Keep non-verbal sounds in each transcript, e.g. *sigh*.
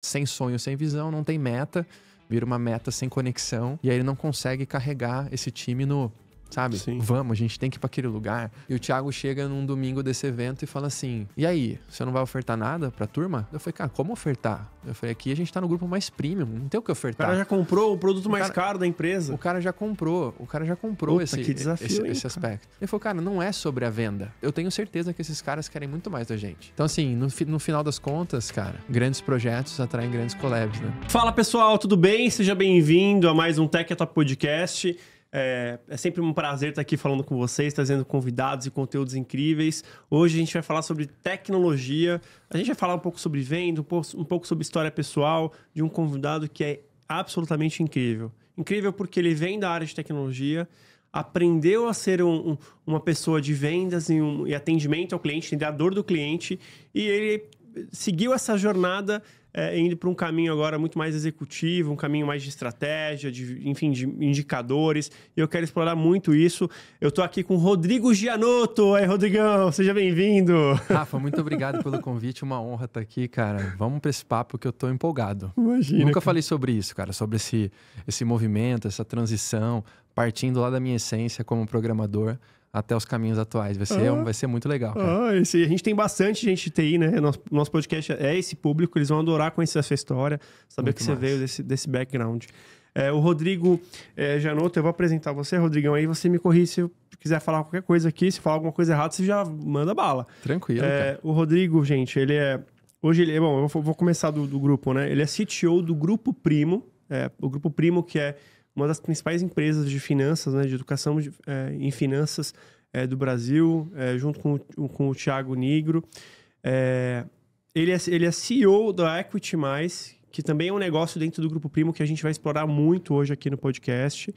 sem sonho, sem visão, não tem meta, vira uma meta sem conexão, e aí ele não consegue carregar esse time no sabe? Sim. Vamos, a gente tem que ir para aquele lugar. E o Thiago chega num domingo desse evento e fala assim: "E aí, você não vai ofertar nada para a turma?" Eu falei: "Cara, como ofertar?" Eu falei: "Aqui a gente está no grupo mais premium, não tem o que ofertar." O cara já comprou o produto o mais cara, caro da empresa. O cara já comprou, o cara já comprou Puta, esse desafio, esse, hein, esse aspecto. Ele falou: "Cara, não é sobre a venda. Eu tenho certeza que esses caras querem muito mais da gente." Então assim, no, no final das contas, cara, grandes projetos atraem grandes collabs, né? Fala, pessoal, tudo bem? Seja bem-vindo a mais um Tech Top Podcast. É, é, sempre um prazer estar aqui falando com vocês, trazendo convidados e conteúdos incríveis. Hoje a gente vai falar sobre tecnologia, a gente vai falar um pouco sobre venda, um pouco sobre história pessoal de um convidado que é absolutamente incrível. Incrível porque ele vem da área de tecnologia, aprendeu a ser um, um, uma pessoa de vendas e, um, e atendimento ao cliente, entender a dor do cliente, e ele seguiu essa jornada é, indo para um caminho agora muito mais executivo, um caminho mais de estratégia, de, enfim, de indicadores. E eu quero explorar muito isso. Eu estou aqui com Rodrigo Gianotto. Aí, Rodrigão, seja bem-vindo. *laughs* Rafa, muito obrigado pelo convite. Uma honra estar tá aqui, cara. Vamos para esse papo que eu estou empolgado. Imagina. Nunca falei sobre isso, cara, sobre esse, esse movimento, essa transição, partindo lá da minha essência como programador até os caminhos atuais. Vai ser, ah, vai ser muito legal. Ah, esse, a gente tem bastante gente de TI, né? Nosso, nosso podcast é esse público, eles vão adorar conhecer a sua história, saber muito que massa. você veio desse, desse background. É, o Rodrigo é, Janoto, eu vou apresentar você, Rodrigão, aí você me corri se eu quiser falar qualquer coisa aqui, se falar alguma coisa errada, você já manda bala. Tranquilo. É, o Rodrigo, gente, ele é. Hoje ele é. Bom, eu vou, começar do, do, grupo, né? Ele é CTO do Grupo Primo, é, o Grupo Primo que é uma das principais empresas de finanças, né, de educação de, é, em finanças é, do Brasil, é, junto com, com o Thiago Nigro. É, ele, é, ele é CEO da Equity Mais, que também é um negócio dentro do Grupo Primo que a gente vai explorar muito hoje aqui no podcast.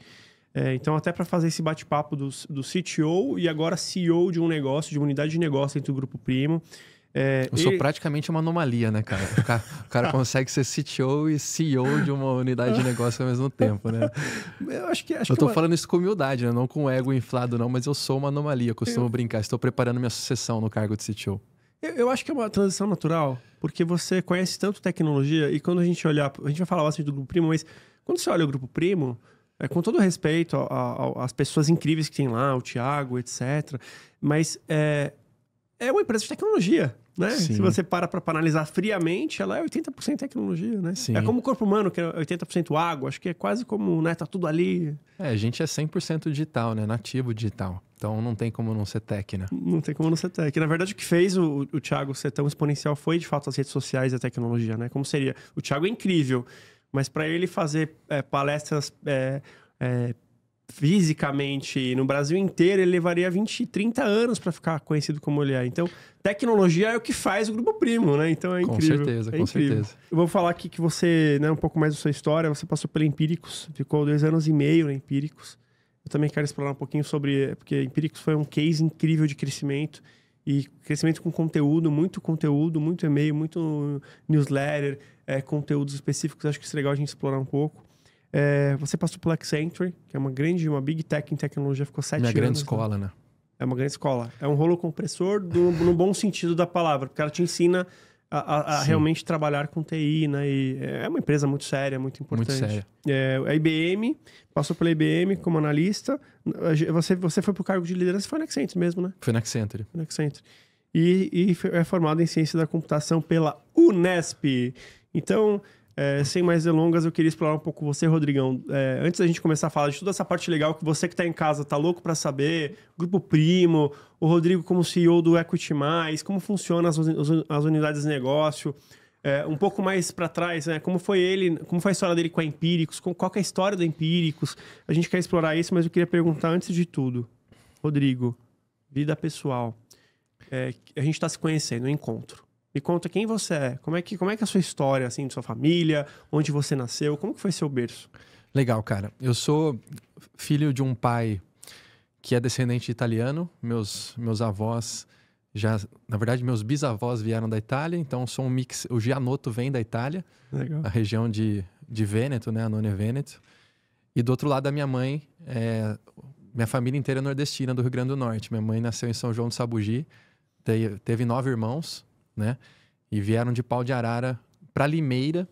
É, então, até para fazer esse bate-papo do, do CTO e agora CEO de um negócio, de uma unidade de negócio dentro do Grupo Primo, é, eu sou e... praticamente uma anomalia, né, cara? O cara, o cara *laughs* consegue ser CTO e CEO de uma unidade de negócio ao mesmo tempo, né? Eu acho que. Acho eu tô uma... falando isso com humildade, né? Não com ego inflado, não, mas eu sou uma anomalia. costumo eu... brincar. Estou preparando minha sucessão no cargo de CTO. Eu, eu, acho que é uma transição natural, porque você conhece tanto tecnologia e quando a gente olhar. A gente vai falar bastante do Grupo Primo, mas quando você olha o Grupo Primo. É, com todo respeito às pessoas incríveis que tem lá, o Thiago, etc. Mas é, é uma empresa de tecnologia. Né? Se você para para analisar friamente, ela é 80% tecnologia, né? Sim. É como o corpo humano, que é 80% água. Acho que é quase como, né? Tá tudo ali. É, a gente é 100% digital, né? Nativo digital. Então não tem como não ser tech, né? Não tem como não ser tech. Na verdade, o que fez o, o Thiago ser tão exponencial foi, de fato, as redes sociais e a tecnologia, né? Como seria? O Thiago é incrível, mas para ele fazer é, palestras... É, é, fisicamente no Brasil inteiro, ele levaria 20, 30 anos para ficar conhecido como ele é. Então, tecnologia é o que faz o Grupo Primo, né? Então é com incrível. Com certeza, é com incrível. certeza. Eu vou falar aqui que você, né, um pouco mais da sua história, você passou pela Empíricos, ficou dois anos e meio na Empíricos. Eu também quero explorar um pouquinho sobre, é, porque Empíricos foi um case incrível de crescimento e crescimento com conteúdo, muito conteúdo, muito e-mail, muito newsletter, é, conteúdos específicos. Acho que isso é legal a gente explorar um pouco. É, você passou pela Accenture, que é uma grande, uma big tech em tecnologia, ficou sete Minha anos. Minha né? grande escola, né? né? É uma grande escola. É um rolo compressor do, no bom sentido da palavra, porque ela te ensina a, a, a realmente trabalhar com TI, né? E é uma empresa muito séria, muito importante. Muito séria. É, a IBM, passou pela IBM como analista. Você, você foi para o cargo de liderança, foi na Accenture mesmo, né? Foi na Accenture. Foi na Accenture. E, e é formado em ciência da computação pela Unesp. Então, é, sem mais delongas, eu queria explorar um pouco você, Rodrigão. É, antes da gente começar a falar de toda essa parte legal que você que está em casa está louco para saber, Grupo Primo, o Rodrigo como CEO do Equity Mais, como funcionam as, as, unidades de negócio, é, um pouco mais para trás, né? Como foi ele, como foi a história dele com a Empíricos, qual é a história da Empíricos? A gente quer explorar isso, mas eu queria perguntar antes de tudo, Rodrigo, vida pessoal. É, a gente está se conhecendo, um encontro. Me conta quem você é, como é que, como é, que é a sua história, assim, de sua família, onde você nasceu, como que foi seu berço? Legal, cara. Eu sou filho de um pai que é descendente de italiano. Meus, meus avós já, na verdade, meus bisavós vieram da Itália, então sou um mix. O Gianotto vem da Itália, Legal. a região de, de Vêneto, né? A Nônia Vêneto. E do outro lado, a minha mãe, é, minha família inteira é nordestina do Rio Grande do Norte. Minha mãe nasceu em São João do Sabugi, teve nove irmãos, né? E vieram de pau de arara para Limeira,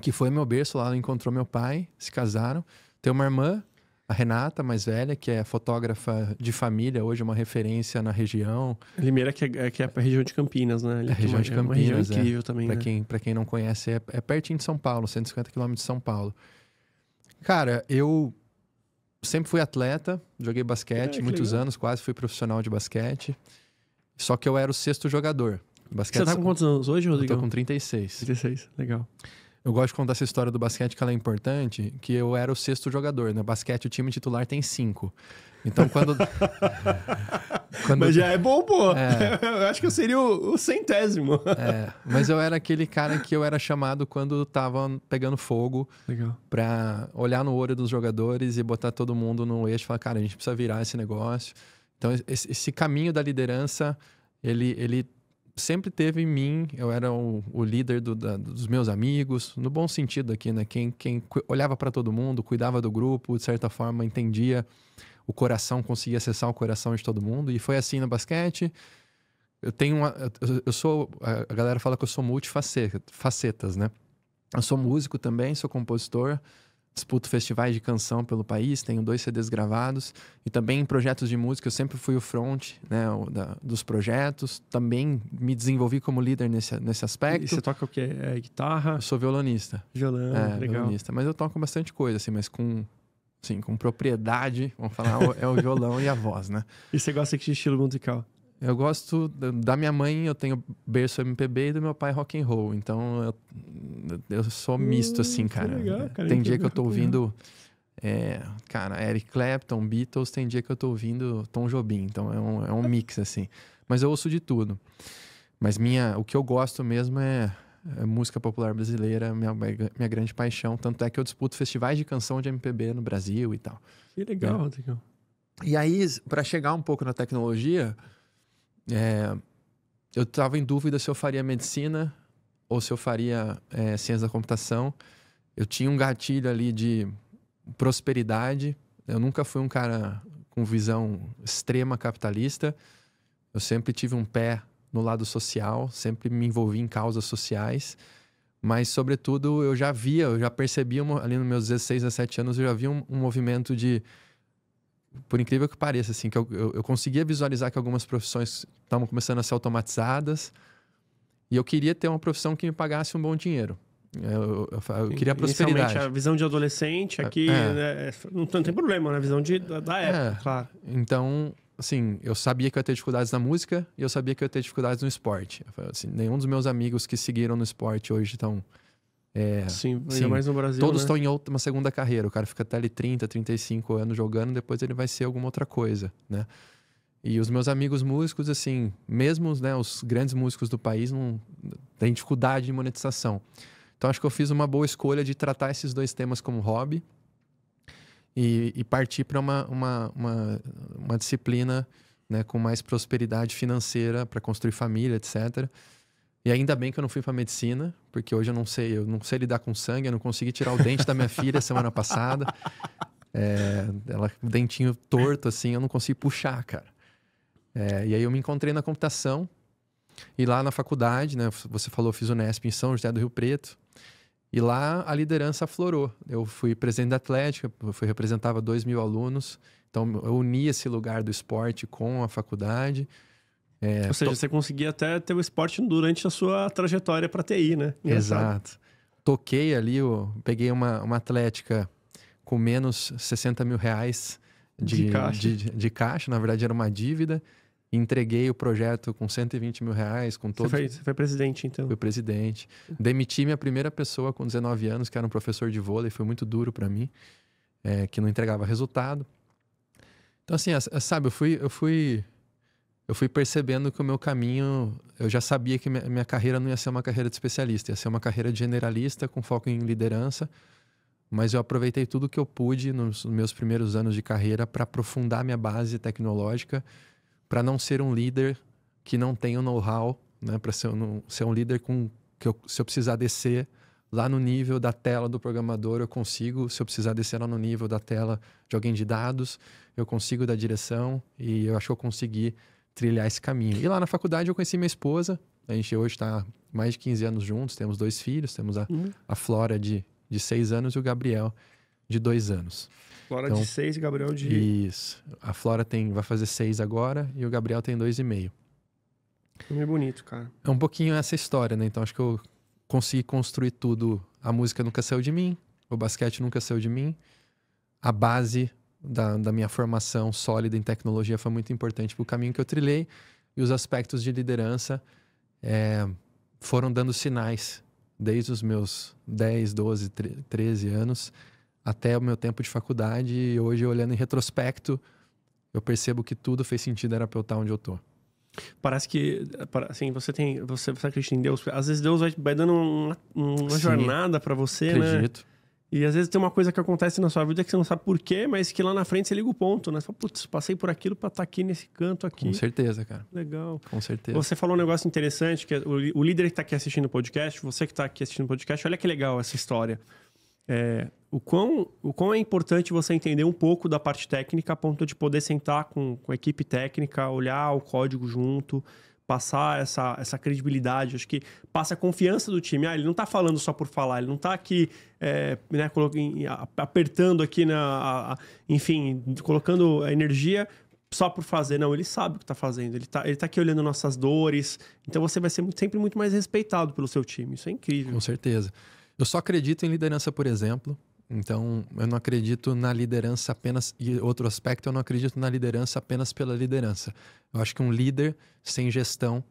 que foi meu berço lá, encontrou meu pai, se casaram. Tem uma irmã, a Renata, mais velha, que é fotógrafa de família, hoje uma referência na região. Limeira, que é, é que é a região de Campinas, né? é a região de Campinas. É região incrível é. também. Para né? quem, pra quem não conhece, é, é pertinho de São Paulo, 150 quilômetros de São Paulo. Cara, eu sempre fui atleta, joguei basquete é, muitos legal. anos, quase fui profissional de basquete. Só que eu era o sexto jogador. Basquete Você tá com quantos anos hoje, Rodrigo? Eu tô com 36. 36, legal. Eu gosto de contar essa história do basquete que ela é importante, que eu era o sexto jogador, No né? Basquete, o time titular tem cinco. Então quando. *laughs* quando... Mas já é bom, pô. É... *laughs* Eu acho que eu seria o, o centésimo. É, mas eu era aquele cara que eu era chamado quando tava pegando fogo para pra olhar no olho dos jogadores e botar todo mundo no eixo e falar, cara, a gente precisa virar esse negócio. Então, esse, esse caminho da liderança, ele, ele sempre teve em mim, eu era o, o líder do, da, dos meus amigos, no bom sentido aqui, né? Quem, quem olhava para todo mundo, cuidava do grupo, de certa forma entendia o coração, conseguia acessar o coração de todo mundo. E foi assim no basquete. Eu tenho uma, eu sou, a galera fala que eu sou multifacetas, né? Eu sou músico também, sou compositor disputo festivais de canção pelo país, tenho dois CDs gravados e também em projetos de música eu sempre fui o front né, o da, dos projetos, também me desenvolvi como líder nesse, nesse aspecto. E você toca o que? É, guitarra? Eu sou violonista. Violão, é, legal. Violonista. Mas eu toco bastante coisa, assim, mas com, assim, com propriedade, vamos falar, é, é o violão e a voz, né? E você gosta de que estilo musical? Eu gosto da minha mãe, eu tenho berço MPB e do meu pai rock and roll. Então eu, eu sou misto hum, assim, cara. Legal, cara tem dia que eu tô ouvindo é, cara, Eric Clapton, Beatles, tem dia que eu tô ouvindo Tom Jobim. Então é um, é um mix assim. Mas eu ouço de tudo. Mas minha, o que eu gosto mesmo é, é música popular brasileira, minha, minha grande paixão, tanto é que eu disputo festivais de canção de MPB no Brasil e tal. Que legal, é. Né? legal. E aí, para chegar um pouco na tecnologia, é, eu estava em dúvida se eu faria medicina ou se eu faria é, ciência da computação. Eu tinha um gatilho ali de prosperidade. Eu nunca fui um cara com visão extrema capitalista. Eu sempre tive um pé no lado social, sempre me envolvi em causas sociais. Mas, sobretudo, eu já via, eu já percebia ali nos meus 16, 17 anos, eu já via um, um movimento de por incrível que pareça, assim, que eu, eu, eu conseguia visualizar que algumas profissões estavam começando a ser automatizadas e eu queria ter uma profissão que me pagasse um bom dinheiro. Eu, eu, eu queria prosperidade. a visão de adolescente aqui é. é. né, é, não, tem problema, né? A visão de, da época, é. claro. Então, assim, eu sabia que eu ia ter dificuldades na música e eu sabia que eu ia ter dificuldades no esporte. Assim, nenhum dos meus amigos que seguiram no esporte hoje estão é, sim, sim, mais no Brasil. Todos né? estão em outra, uma segunda carreira. O cara fica até ali 30, 35 anos jogando, depois ele vai ser alguma outra coisa, né? E os meus amigos músicos, assim, mesmo né, os grandes músicos do país, não têm dificuldade de monetização. Então acho que eu fiz uma boa escolha de tratar esses dois temas como hobby e, e partir para uma, uma, uma, uma disciplina né, com mais prosperidade financeira para construir família, etc. E ainda bem que eu não fui para medicina, porque hoje eu não sei, eu não sei lidar com sangue, eu não consegui tirar o dente da minha filha semana passada. *laughs* É, ela com o dentinho torto, assim, eu não consegui puxar, cara. É, e aí eu me encontrei na computação, e lá na faculdade, né? Você falou, eu fiz o Nesp em São José do Rio Preto. E lá a liderança aflorou. Eu fui presidente da Atlética, eu fui, representava 2 mil alunos. Então eu uni esse lugar do esporte com a faculdade. É, Ou seja, to... você conseguia até ter o esporte durante a sua trajetória para TI, né? Exato. Toquei ali, eu peguei uma, uma atlética com menos 60 mil reais de, de, caixa. De, de, caixa. Na verdade, era uma dívida. Entreguei o projeto com 120 mil reais, com todo... Você foi, você foi presidente, então? Fui presidente. Demiti minha primeira pessoa com 19 anos, que era um professor de vôlei. Foi muito duro para mim, é, que não entregava resultado. Então, assim, sabe, eu fui... Eu fui eu fui percebendo que o meu caminho, eu já sabia que minha carreira não ia ser uma carreira de especialista, ia ser uma carreira de generalista com foco em liderança, mas eu aproveitei tudo que eu pude nos meus primeiros anos de carreira para aprofundar minha base tecnológica, para não ser um líder que não tem o know-how, né, para ser, um, ser um líder com que eu, se eu precisar descer lá no nível da tela do programador, eu consigo, se eu precisar descer lá no nível da tela de alguém de dados, eu consigo da direção e eu acho que eu consegui trilhar esse caminho. E lá na faculdade eu conheci minha esposa, a gente hoje está mais de 15 anos juntos, temos dois filhos, temos a, uhum. a Flora de, de seis anos e o Gabriel de dois anos. Flora então, de seis e Gabriel de... Isso. A Flora tem, vai fazer seis agora e o Gabriel tem dois e meio. Filme é bonito, cara. É um pouquinho essa história, né? Então acho que eu consegui construir tudo. A música nunca saiu de mim, o basquete nunca saiu de mim, a base da, da minha formação sólida em tecnologia foi muito importante para o caminho que eu trilhei e os aspectos de liderança é, foram dando sinais desde os meus 10, 12, 13 anos até o meu tempo de faculdade e hoje olhando em retrospecto eu percebo que tudo fez sentido era para eu estar tá onde eu tô. Parece que, assim, você tem, você, você acredita em Deus. Às vezes Deus vai, vai dando uma, uma jornada para você, Acredito. né? Acredito. E às vezes tem uma coisa que acontece na sua vida que você não sabe por quê, mas que lá na frente você liga o ponto, né? Você fala, putz, passei por aquilo para estar tá aqui nesse canto aqui. Com certeza, cara. Legal. Com certeza. Você falou um negócio interessante, que é o, líder que está aqui assistindo o podcast, você que está aqui assistindo o podcast, olha que legal essa história. É, o, quão, o quão é importante você entender um pouco da parte técnica a ponto de poder sentar com, com a equipe técnica, olhar o código junto, passar essa, essa credibilidade, acho que passa a confiança do time. Ah, ele não está falando só por falar, ele não está aqui é, né, apertando aqui na. A, a, enfim, colocando a energia só por fazer. Não, ele sabe o que está fazendo, ele está ele tá aqui olhando nossas dores. Então você vai ser muito, sempre muito mais respeitado pelo seu time. Isso é incrível. Com certeza. Eu só acredito em liderança, por exemplo. Então, eu não acredito na liderança apenas. E outro aspecto, eu não acredito na liderança apenas pela liderança. Eu acho que um líder sem gestão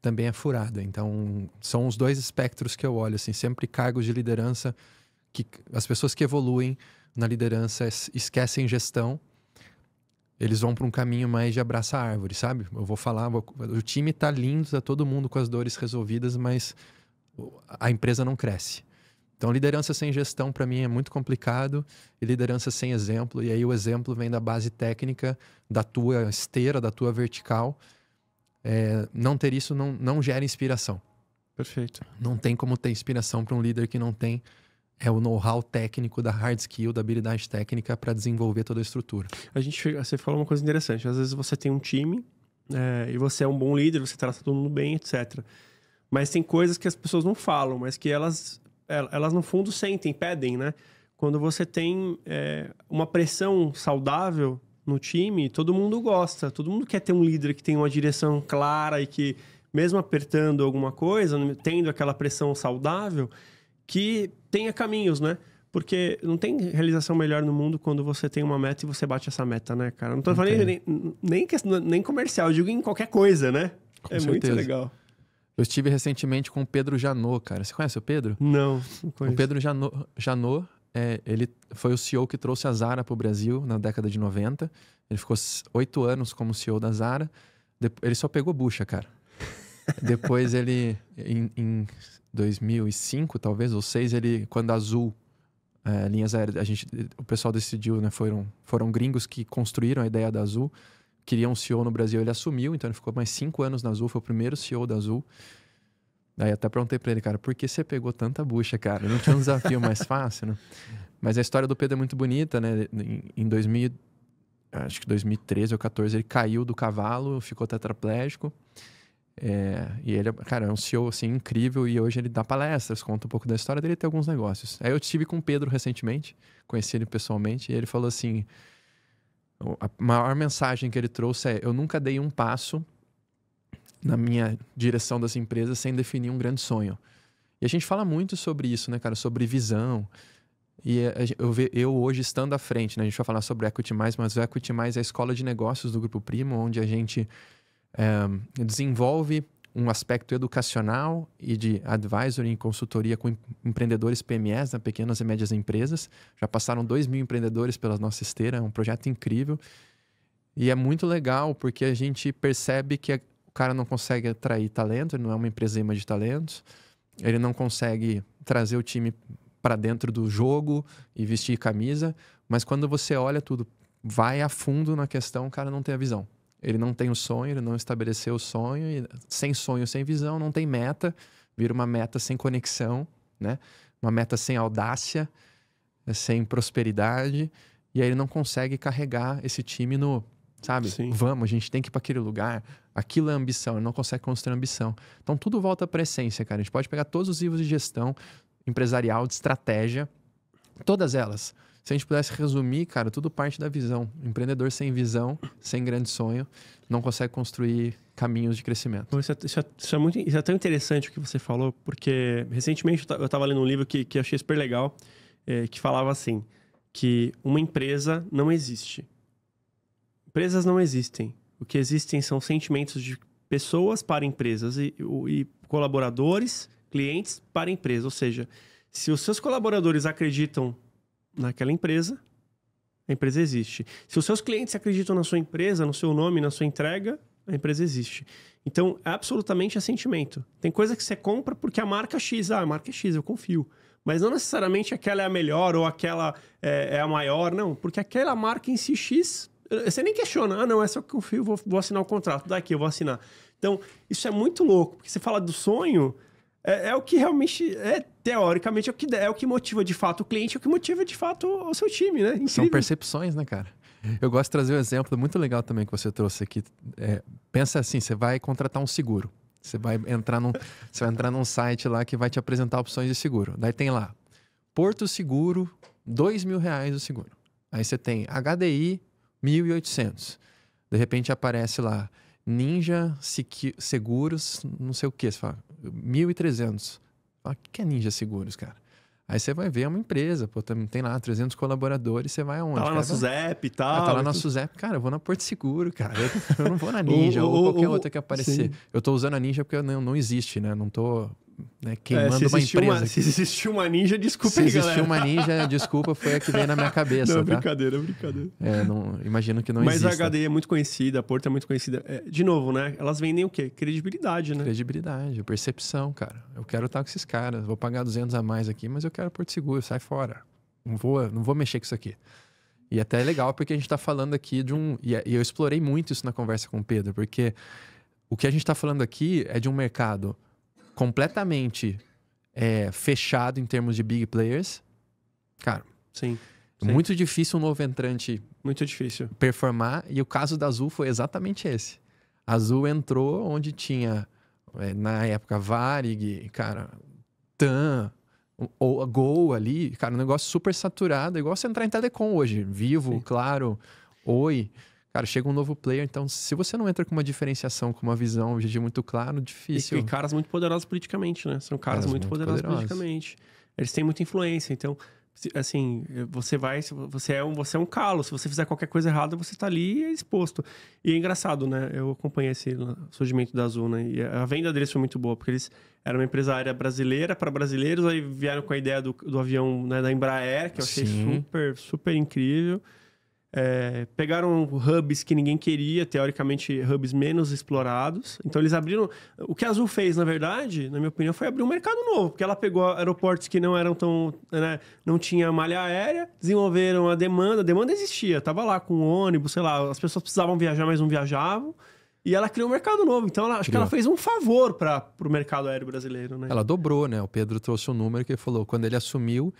também é furado. Então, são os dois espectros que eu olho, assim, sempre cargos de liderança que as pessoas que evoluem na liderança esquecem gestão. Eles vão para um caminho mais de abraçar árvore, sabe? Eu vou falar, vou, o time está lindo, tá todo mundo com as dores resolvidas, mas a empresa não cresce. Então, liderança sem gestão, para mim, é muito complicado, e liderança sem exemplo. E aí, o exemplo vem da base técnica, da tua esteira, da tua vertical. É, não ter isso não, não gera inspiração. Perfeito. Não tem como ter inspiração para um líder que não tem é o know-how técnico da hard skill, da habilidade técnica para desenvolver toda a estrutura. A gente, você falou uma coisa interessante. Às vezes você tem um time é, e você é um bom líder, você trata todo mundo bem, etc. Mas tem coisas que as pessoas não falam, mas que elas elas no fundo sentem, pedem, né? Quando você tem é, uma pressão saudável no time, todo mundo gosta, todo mundo quer ter um líder que tem uma direção clara e que, mesmo apertando alguma coisa, tendo aquela pressão saudável, que tenha caminhos, né? Porque não tem realização melhor no mundo quando você tem uma meta e você bate essa meta, né, cara? Não tô falando nem, nem, nem, comercial, digo em qualquer coisa, né? Com é certeza. muito legal. Eu estive recentemente com o Pedro Janot, cara. Você conhece o Pedro? Não, não conheço. O Pedro Janot, Janot é, ele foi o CEO que trouxe a Zara para o Brasil na década de 90. Ele ficou oito anos como CEO da Zara. Ele só pegou bucha, cara. *laughs* Depois ele, em, em 2005, talvez, ou seis, ele, quando a Azul, é, linhas aéreas, a gente, o pessoal decidiu, né, foram, foram gringos que construíram a ideia da Azul queria um CEO no Brasil, ele assumiu, então ele ficou mais cinco anos na Azul, foi o primeiro CEO da Azul. Daí até perguntei pra ele, cara, por que você pegou tanta bucha, cara? Não tinha um desafio mais fácil, né? *laughs* Mas a história do Pedro é muito bonita, né? Em 2000, acho que 2013 ou 14, ele caiu do cavalo, ficou tetraplégico. É, e ele, é, cara, é um CEO assim, incrível e hoje ele dá palestras, conta um pouco da história dele e tem alguns negócios. Aí eu estive com o Pedro recentemente, conheci ele pessoalmente, e ele falou assim: a maior mensagem que ele trouxe é: eu nunca dei um passo na minha direção das empresas sem definir um grande sonho. E a gente fala muito sobre isso, né, cara? Sobre visão. E é, eu, eu hoje estando à frente, né? A gente vai falar sobre Equity Mais, mas o Equity Mais é a escola de negócios do Grupo Primo, onde a gente é, desenvolve um aspecto educacional e de advisory em consultoria com empreendedores PMEs, né, pequenas e médias empresas. Já passaram 2 mil empreendedores pela nossa esteira, é um projeto incrível. E é muito legal porque a gente percebe que o cara não consegue atrair talento, ele não é uma empresa de talentos, ele não consegue trazer o time para dentro do jogo e vestir camisa, mas quando você olha tudo, vai a fundo na questão, o cara não tem a visão. Ele não tem o sonho, ele não estabeleceu o sonho, e sem sonho, sem visão, não tem meta, vira uma meta sem conexão, né? Uma meta sem audácia, eh, sem prosperidade, e aí ele não consegue carregar esse time no, sabe? Sim. Vamos, a gente tem que ir para aquele lugar. Aquilo é ambição, ele não consegue construir ambição. Então tudo volta para a essência, cara. A gente pode pegar todos os livros de gestão empresarial, de estratégia, todas elas se a gente pudesse resumir, cara, tudo parte da visão. empreendedor sem visão, sem grande sonho, não consegue construir caminhos de crescimento. Isso é, isso é, isso é muito, isso é tão interessante o que você falou, porque recentemente eu estava lendo um livro que, que achei super legal, é, que falava assim, que uma empresa não existe. Empresas não existem. O que existem são sentimentos de pessoas para empresas e, e colaboradores, clientes para empresa. Ou seja, se os seus colaboradores acreditam naquela empresa, a empresa existe. Se os seus clientes acreditam na sua empresa, no seu nome, na sua entrega, a empresa existe. Então, é absolutamente é sentimento. Tem coisa que você compra porque a marca é X, ah, a marca é X, eu confio. Mas não necessariamente aquela é a melhor ou aquela é, é a maior, não. Porque aquela marca em si X, eh, você nem questiona. Ah, não, essa eu confio, vou, vou assinar o contrato. Daqui, eu vou assinar. Então, isso é muito louco. Porque você fala do sonho, é, é, o que realmente é teoricamente é o que é o que motiva de fato o cliente, é o que motiva de fato o seu time, né? Incrível. São percepções, né, cara? Eu gosto de trazer um exemplo muito legal também que você trouxe aqui. É, pensa assim, você vai contratar um seguro. Você vai entrar num, *laughs* você vai entrar num site lá que vai te apresentar opções de seguro. Daí tem lá Porto Seguro, dois mil reais o seguro. Aí você tem HDI 1.800. De repente aparece lá Ninja Seguros, não sei o que. Você fala, 1.300. Fala, o que é Ninja Seguros, cara? Aí você vai ver, é uma empresa, pô, também tem lá 300 colaboradores, você vai aonde? Tá lá na Suzep e tal. Ah, tá lá na Suzep, cara, eu vou na Porto Seguro, cara. Eu, eu não vou na *laughs* Ninja ou, ou, ou, qualquer outra que aparecer. Sim. Eu tô usando a Ninja porque não, não existe, né? Não tô né, é, queimando é, uma empresa. Uma, *laughs* se existiu uma ninja, desculpa se aí, Se existiu uma ninja, desculpa, foi a que veio na minha *laughs* cabeça, Não, tá? brincadeira, brincadeira. É, não, imagino que não Mas exista. Mas a HD é muito conhecida, a Porto é muito conhecida. É, de novo, né? Elas vendem o quê? Credibilidade, né? Credibilidade, percepção, cara. Eu quero estar com esses caras, vou pagar 200 a mais aqui, mas eu quero Porto Seguro, sai fora. Não vou, não vou mexer com isso aqui. E é até é legal porque a gente está falando aqui de um... É, e eu explorei muito isso na conversa com o Pedro, porque o que a gente está falando aqui é de um mercado completamente é, fechado em termos de big players, cara. Sim. É sim. Muito difícil um novo entrante. Muito difícil. Performar. E o caso da Azul foi exatamente esse. A Azul entrou onde tinha, é, na época, Varig, cara, tan ou a Gol ali. Cara, um negócio super saturado. É igual você entrar em telecom hoje. Vivo, Sim. claro, Oi. Cara, chega um novo player, então se você não entra com uma diferenciação, com uma visão, um objetivo muito claro, difícil. E, e caras muito poderosos politicamente, né? São caras, caras muito, muito poderosos, poderosos politicamente. Eles têm muita influência, então assim, você vai, você é um, você é um calo. Se você fizer qualquer coisa errada, você está ali é exposto. E é engraçado, né? Eu acompanhei esse surgimento da Azul, né? E a venda deles foi muito boa, porque eles eram uma empresária brasileira para brasileiros, aí vieram com a ideia do, do avião né, da Embraer, que eu achei Sim. super, super incrível. É, pegaram hubs que ninguém queria, teoricamente hubs menos explorados. Então eles abriram. O que a Azul fez, na verdade, na minha opinião, foi abrir um mercado novo, porque ela pegou aeroportos que não eram tão. Né, não tinha malha aérea, desenvolveram a demanda. A demanda existia, tava lá com ônibus, sei lá, as pessoas precisavam viajar, mas não viajavam. E ela criou um mercado novo. Então, ela, acho que ela fez um favor para o mercado aéreo brasileiro, né? Ela dobrou, né? O Pedro trouxe um número que ele falou: quando ele assumiu,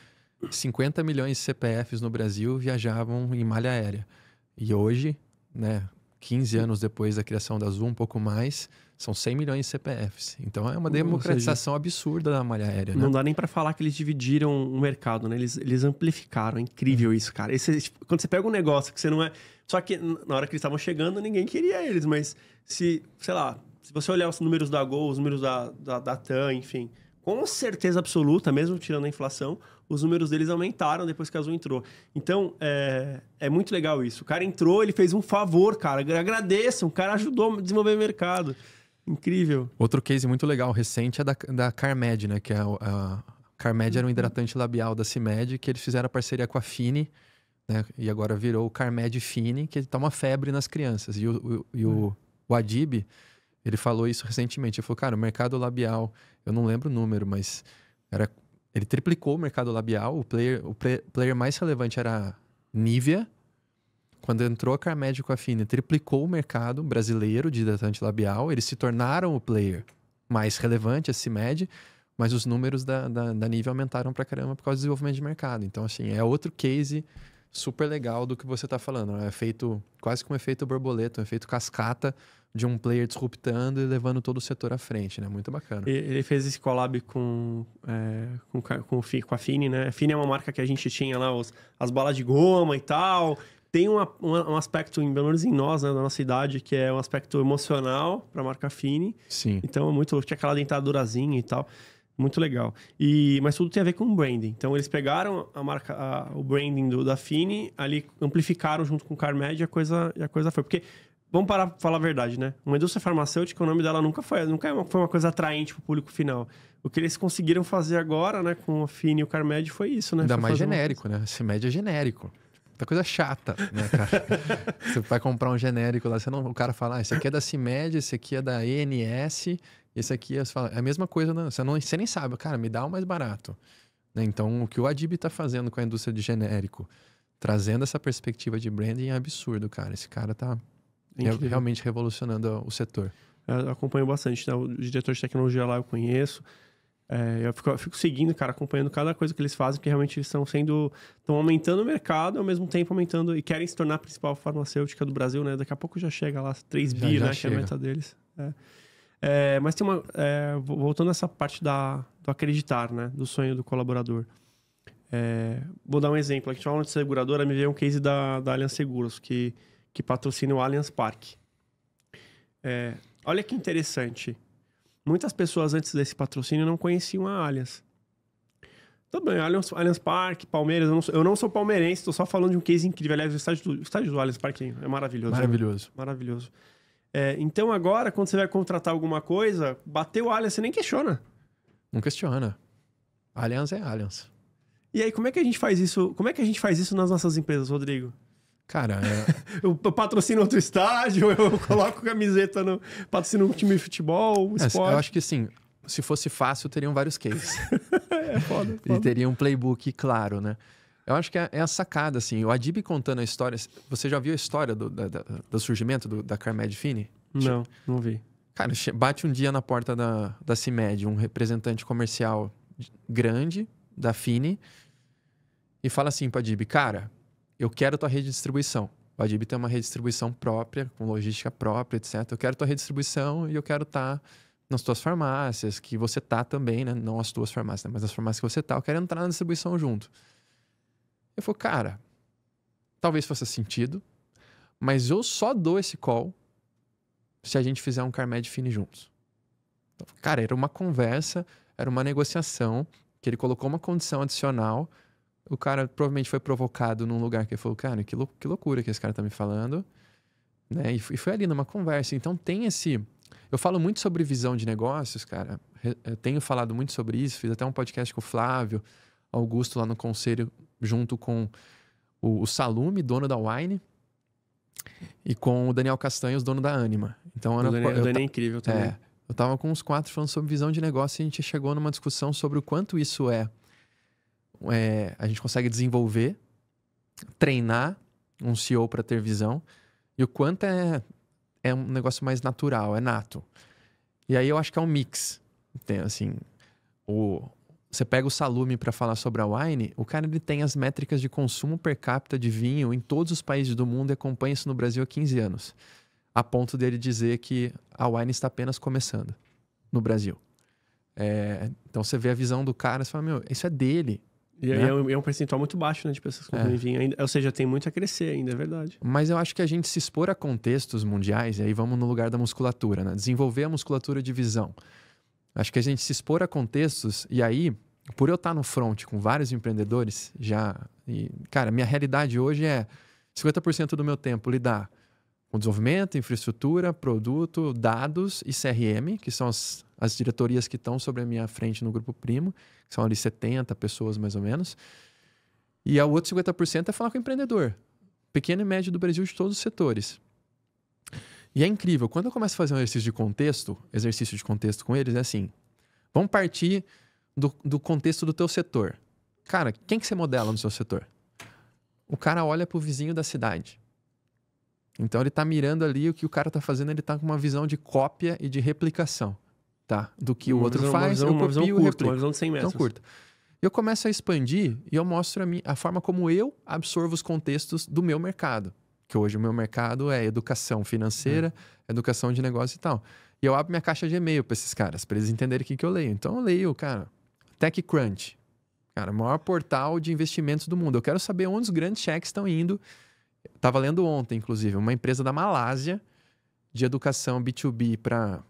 50 milhões de CPFs no Brasil viajavam em malha aérea. E hoje, né, 15 anos depois da criação da Azul, um pouco mais, são 100 milhões de CPFs. Então é uma democratização seja, absurda da malha aérea. Né? Não dá nem para falar que eles dividiram o mercado, né? Eles, eles amplificaram. É incrível isso, cara. Esse, tipo, quando você pega um negócio que você não é. Só que na hora que eles estavam chegando, ninguém queria eles, mas se, sei lá, se você olhar os números da Gol, os números da, da, da TAM, enfim, com certeza absoluta, mesmo tirando a inflação, os números deles aumentaram depois que a Azul entrou. Então, é, é muito legal isso. O cara entrou, ele fez um favor, cara. Agradeçam, o cara ajudou a desenvolver o mercado. Incrível. Outro case muito legal, recente, é da, da Carmed, né? Que é a, a Carmed era um uhum. hidratante labial da CIMED, que eles fizeram parceria com a Fini, né? E agora virou o Carmed Fini, que ele tá uma febre nas crianças. E o, o, e o, uhum. o Adib, ele falou isso recentemente. Ele falou, cara, o mercado labial, eu não lembro o número, mas era ele triplicou o mercado labial. O player, o player mais relevante era Nivea. Quando entrou a Carmédico Afine, triplicou o mercado brasileiro de hidratante labial. Eles se tornaram o player mais relevante, a CIMED, mas os números da, da, da Nivea aumentaram pra caramba por causa do desenvolvimento de mercado. Então, assim, é outro case super legal do que você está falando. É feito quase como um efeito borboleta, um efeito cascata de um player disruptando e levando todo o setor à frente, né? Muito bacana. Ele fez esse collab com, é, com, com, com, a Fini, né? A Fini é uma marca que a gente tinha lá os, as balas de goma e tal. Tem uma, uma, um aspecto, em menos em nós, né, na nossa idade, que é um aspecto emocional para a marca Fini. Sim. Então é muito. Tinha aquela dentadurazinha e tal. Muito legal. E, mas tudo tem a ver com branding. Então eles pegaram a marca, a, o branding do, da Fini, ali amplificaram junto com o Carmed e a coisa, e a coisa foi. Porque Vamos parar pra falar a verdade, né? Uma indústria farmacêutica, o nome dela nunca foi, nunca é foi uma coisa atraente pro público final. O que eles conseguiram fazer agora, né, com a Fini e o Carmed foi isso, né? Ainda foi mais genérico, uma... né? Esse médio é genérico. Tá coisa chata, né, cara? *laughs* você vai comprar um genérico lá, você não, o cara fala, ah, esse aqui é da CIMED, esse aqui é da ENS, esse aqui é, fala, é a mesma coisa, não, né? você, não, você nem sabe, cara, me dá o mais barato. Né? Então, o que o Adib está fazendo com a indústria de genérico, trazendo essa perspectiva de branding é absurdo, cara. Esse cara tá Incrível. Realmente revolucionando o setor. É, eu acompanho bastante, né? O diretor de tecnologia lá eu conheço. É, eu, fico, eu, fico, seguindo, cara, acompanhando cada coisa que eles fazem, porque realmente eles estão sendo. estão aumentando o mercado ao mesmo tempo aumentando e querem se tornar a principal farmacêutica do Brasil, né? Daqui a pouco já chega lá 3 já, bi, né? Chega. Que é a meta deles. É. É, mas tem uma. É, voltando essa parte da, do acreditar, né? Do sonho do colaborador. É, vou dar um exemplo. Aqui falou de seguradora, me veio um case da, da Allianz Seguros, que que patrocina o Allianz Parque. É, olha que interessante. Muitas pessoas antes desse patrocínio não conheciam a Allianz. Tudo bem, Allianz, Allianz Parque, Palmeiras. Eu não, sou, eu não sou palmeirense, estou só falando de um case incrível. Aliás, o estádio do, o estádio do Allianz Parque é maravilhoso. Né? Maravilhoso. Né? Maravilhoso. É, então agora, quando você vai contratar alguma coisa, bateu o Allianz, você nem questiona. Não questiona. Allianz é Allianz. E aí, como é que a gente faz isso? Como é que a gente faz isso nas nossas empresas, Rodrigo? Cara, é- *laughs* eu patrocino outro estádio, *laughs* eu coloco camiseta no. Patrocino um time de futebol, um é, Eu acho que sim. Se fosse fácil, teriam vários cases. *laughs* é foda, foda. E teria um playbook claro, né? Eu acho que é, é, a sacada, assim. O Adib contando a história. Você já viu a história do, da, da, do surgimento do, da Carmed Fini? Tipo, não, não vi. Cara, bate um dia na porta da, da CIMED, um representante comercial grande da Fini, e fala assim pro Adib, cara, eu quero tua rede distribuição. O Adib tem uma redistribuição própria, com logística própria, etc. Eu quero tua redistribuição e eu quero estar tá nas tuas farmácias, que você tá também, né? Não as tuas farmácias, né? mas as farmácias que você tá. Eu quero entrar na distribuição junto. Eu falei, cara, talvez faça sentido, mas eu só dou esse call se a gente fizer um Carmed Fini juntos. Então, cara, era uma conversa, era uma negociação, que ele colocou uma condição adicional o cara provavelmente foi provocado num lugar que ele falou, cara, que, lou que loucura que esse cara tá me falando. Né? E, e foi ali numa conversa. Então tem esse. Eu falo muito sobre visão de negócios, cara. Eu tenho falado muito sobre isso, fiz até um podcast com o Flávio Augusto lá no conselho, junto com o, o Salume, dono da Wine, e com o Daniel Castanhos, dono da Anima. Então, o Daniel, eu, Daniel é incrível também. É, eu tava com os quatro falando sobre visão de negócio e a gente chegou numa discussão sobre o quanto isso é é, a gente consegue desenvolver, treinar um CEO para ter visão e o quanto é, é um negócio mais natural, é nato. E aí eu acho que é um mix. Tem assim, o você pega o Salume para falar sobre a wine, o cara ele tem as métricas de consumo per capita de vinho em todos os países do mundo e acompanha isso no Brasil há 15 anos. A ponto dele dizer que a wine está apenas começando no Brasil. É, então você vê a visão do cara e fala: Meu, isso é dele. E né? é, um, é, um, percentual muito baixo né, de pessoas que compram é. vinho. Ainda, ou seja, tem muito a crescer ainda, é verdade. Mas eu acho que a gente se expor a contextos mundiais, e aí vamos no lugar da musculatura, né? desenvolver a musculatura de visão. Acho que a gente se expor a contextos, e aí, por eu estar no front com vários empreendedores, já. E, cara, minha realidade hoje é 50% do meu tempo lidar com desenvolvimento, infraestrutura, produto, dados e CRM, que são as, as diretorias que estão sobre a minha frente no Grupo Primo, que são ali 70 pessoas mais ou menos. E a outro 50% é falar com o empreendedor, pequeno e médio do Brasil de todos os setores. E é incrível, quando eu começo a fazer um exercício de contexto, exercício de contexto com eles, é assim: vamos partir do, do contexto do teu setor. Cara, quem que você modela no seu setor? O cara olha pro vizinho da cidade. Então ele está mirando ali o que o cara está fazendo, ele está com uma visão de cópia e de replicação tá? Do que uma o outro visão, faz, visão, eu copio uma visão curta, e replico. Uma visão de 100 então, metros. Então, curta. Eu começo a expandir e eu mostro a, mim a forma como eu absorvo os contextos do meu mercado. Que hoje o meu mercado é educação financeira, hum. educação de negócio e tal. E eu abro minha caixa de e-mail para esses caras, para eles entenderem o que, que eu leio. Então eu leio, cara, TechCrunch, cara, maior portal de investimentos do mundo. Eu quero saber onde os grandes cheques estão indo. Estava lendo ontem, inclusive, uma empresa da Malásia de educação B2B para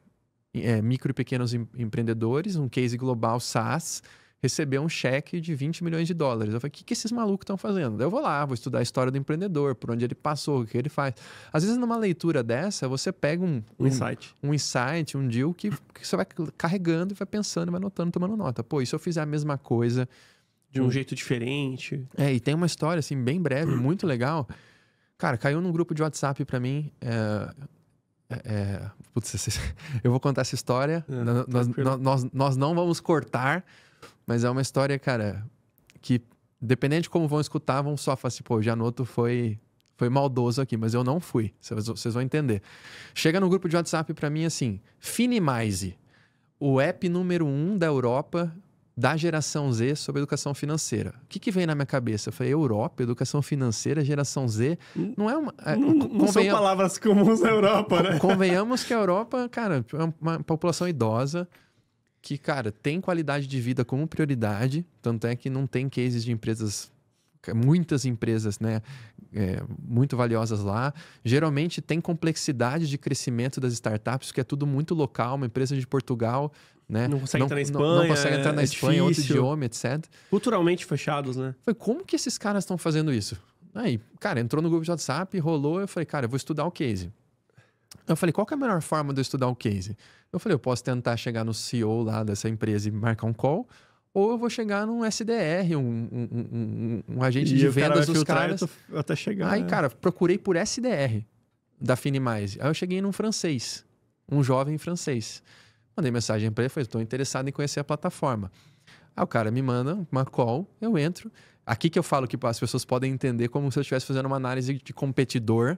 é, micro e pequenos em, empreendedores, um case global SaaS, recebeu um cheque de 20 milhões de dólares. Eu falei, o que, que esses malucos estão fazendo? Daí eu vou lá, vou estudar a história do empreendedor, por onde ele passou, o que ele faz. Às vezes, numa leitura dessa, você pega um, um, um insight, um, insight, um deal que, que, você vai carregando, e vai pensando, vai anotando, tomando nota. Pô, e se eu fizer a mesma coisa? De um, um jeito diferente. É, e tem uma história, assim, bem breve, muito legal. Cara, caiu num grupo de WhatsApp para mim, é, é, é, putz, *laughs* eu vou contar essa história. É, nós, nós, nós, não vamos cortar, mas é uma história, cara, que dependendo de como vão escutar, vão só falar assim, pô, Janoto foi, foi maldoso aqui, mas eu não fui. Vocês vão entender. Chega no grupo de WhatsApp para mim assim, Finimize, o app número um da Europa da geração Z sobre educação financeira. O que, que vem na minha cabeça? Eu falei, Europa, educação financeira, geração Z. Não é uma. É, não, não são palavras comuns na Europa, né? Convenhamos que a Europa, cara, é uma população idosa que, cara, tem qualidade de vida como prioridade. Tanto é que não tem cases de empresas. Muitas empresas, né? É, muito valiosas lá. Geralmente tem complexidade de crescimento das startups, que é tudo muito local. Uma empresa de Portugal né? Não consegue não, entrar na Espanha. Não, não consegue entrar na é Espanha, é outro idioma, etc. Culturalmente fechados, né? Foi como que esses caras estão fazendo isso? Aí, cara, entrou no grupo de WhatsApp, rolou, eu falei, cara, eu vou estudar o case. Eu falei, qual é a melhor forma de eu estudar o case? Eu falei, eu posso tentar chegar no CEO lá dessa empresa e marcar um call, ou eu vou chegar num SDR, um, um, um, um agente e de vendas cara dos caras. até chegar. Aí, né? cara, procurei por SDR da Finimize. Aí eu cheguei num francês, um jovem francês. Mandei mensagem para ele, falei, estou interessado em conhecer a plataforma. Aí o cara me manda uma call, eu entro. Aqui que eu falo que as pessoas podem entender como se eu estivesse fazendo uma análise de competidor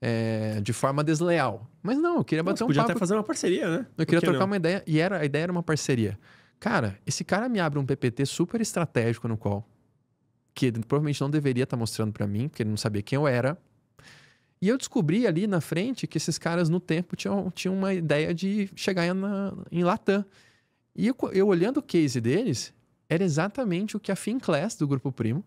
é, de forma desleal. Mas não, eu queria bater Nossa, um podia papo. Podia até fazer uma parceria, né? Eu queria que trocar não? uma ideia, e era, a ideia era uma parceria. Cara, esse cara me abre um PPT super estratégico no call, que ele provavelmente não deveria estar tá mostrando para mim, porque ele não sabia quem eu era, e eu descobri ali na frente que esses caras no tempo tinham, tinham uma ideia de chegar na, em Latam. E eu, eu, olhando o case deles, era exatamente o que a Finclass do Grupo Primo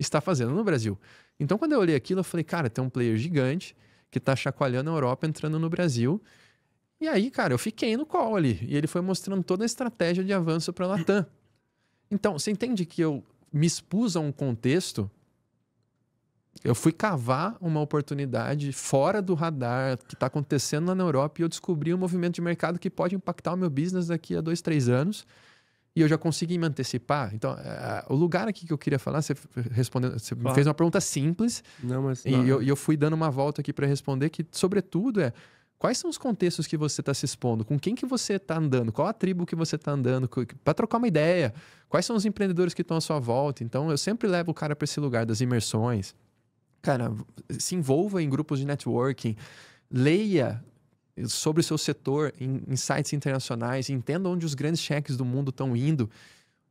está fazendo no Brasil. Então, quando eu olhei aquilo, eu falei, cara, tem um player gigante que está chacoalhando a Europa, entrando no Brasil. E aí, cara, eu fiquei no call ali. E ele foi mostrando toda a estratégia de avanço para a Latam. Então, você entende que eu me expus a um contexto eu fui cavar uma oportunidade fora do radar que está acontecendo lá na Europa e eu descobri um movimento de mercado que pode impactar o meu business daqui a dois, três anos e eu já consegui me antecipar. Então, uh, o lugar aqui que eu queria falar, você respondeu, você claro. fez uma pergunta simples não, mas, não. E, eu, e eu fui dando uma volta aqui para responder que, sobretudo, é quais são os contextos que você está se expondo, com quem que você está andando, qual a tribo que você está andando, para trocar uma ideia, quais são os empreendedores que estão à sua volta. Então, eu sempre levo o cara para esse lugar das imersões cara, se envolva em grupos de networking, leia sobre o seu setor em, em sites internacionais, entenda onde os grandes cheques do mundo estão indo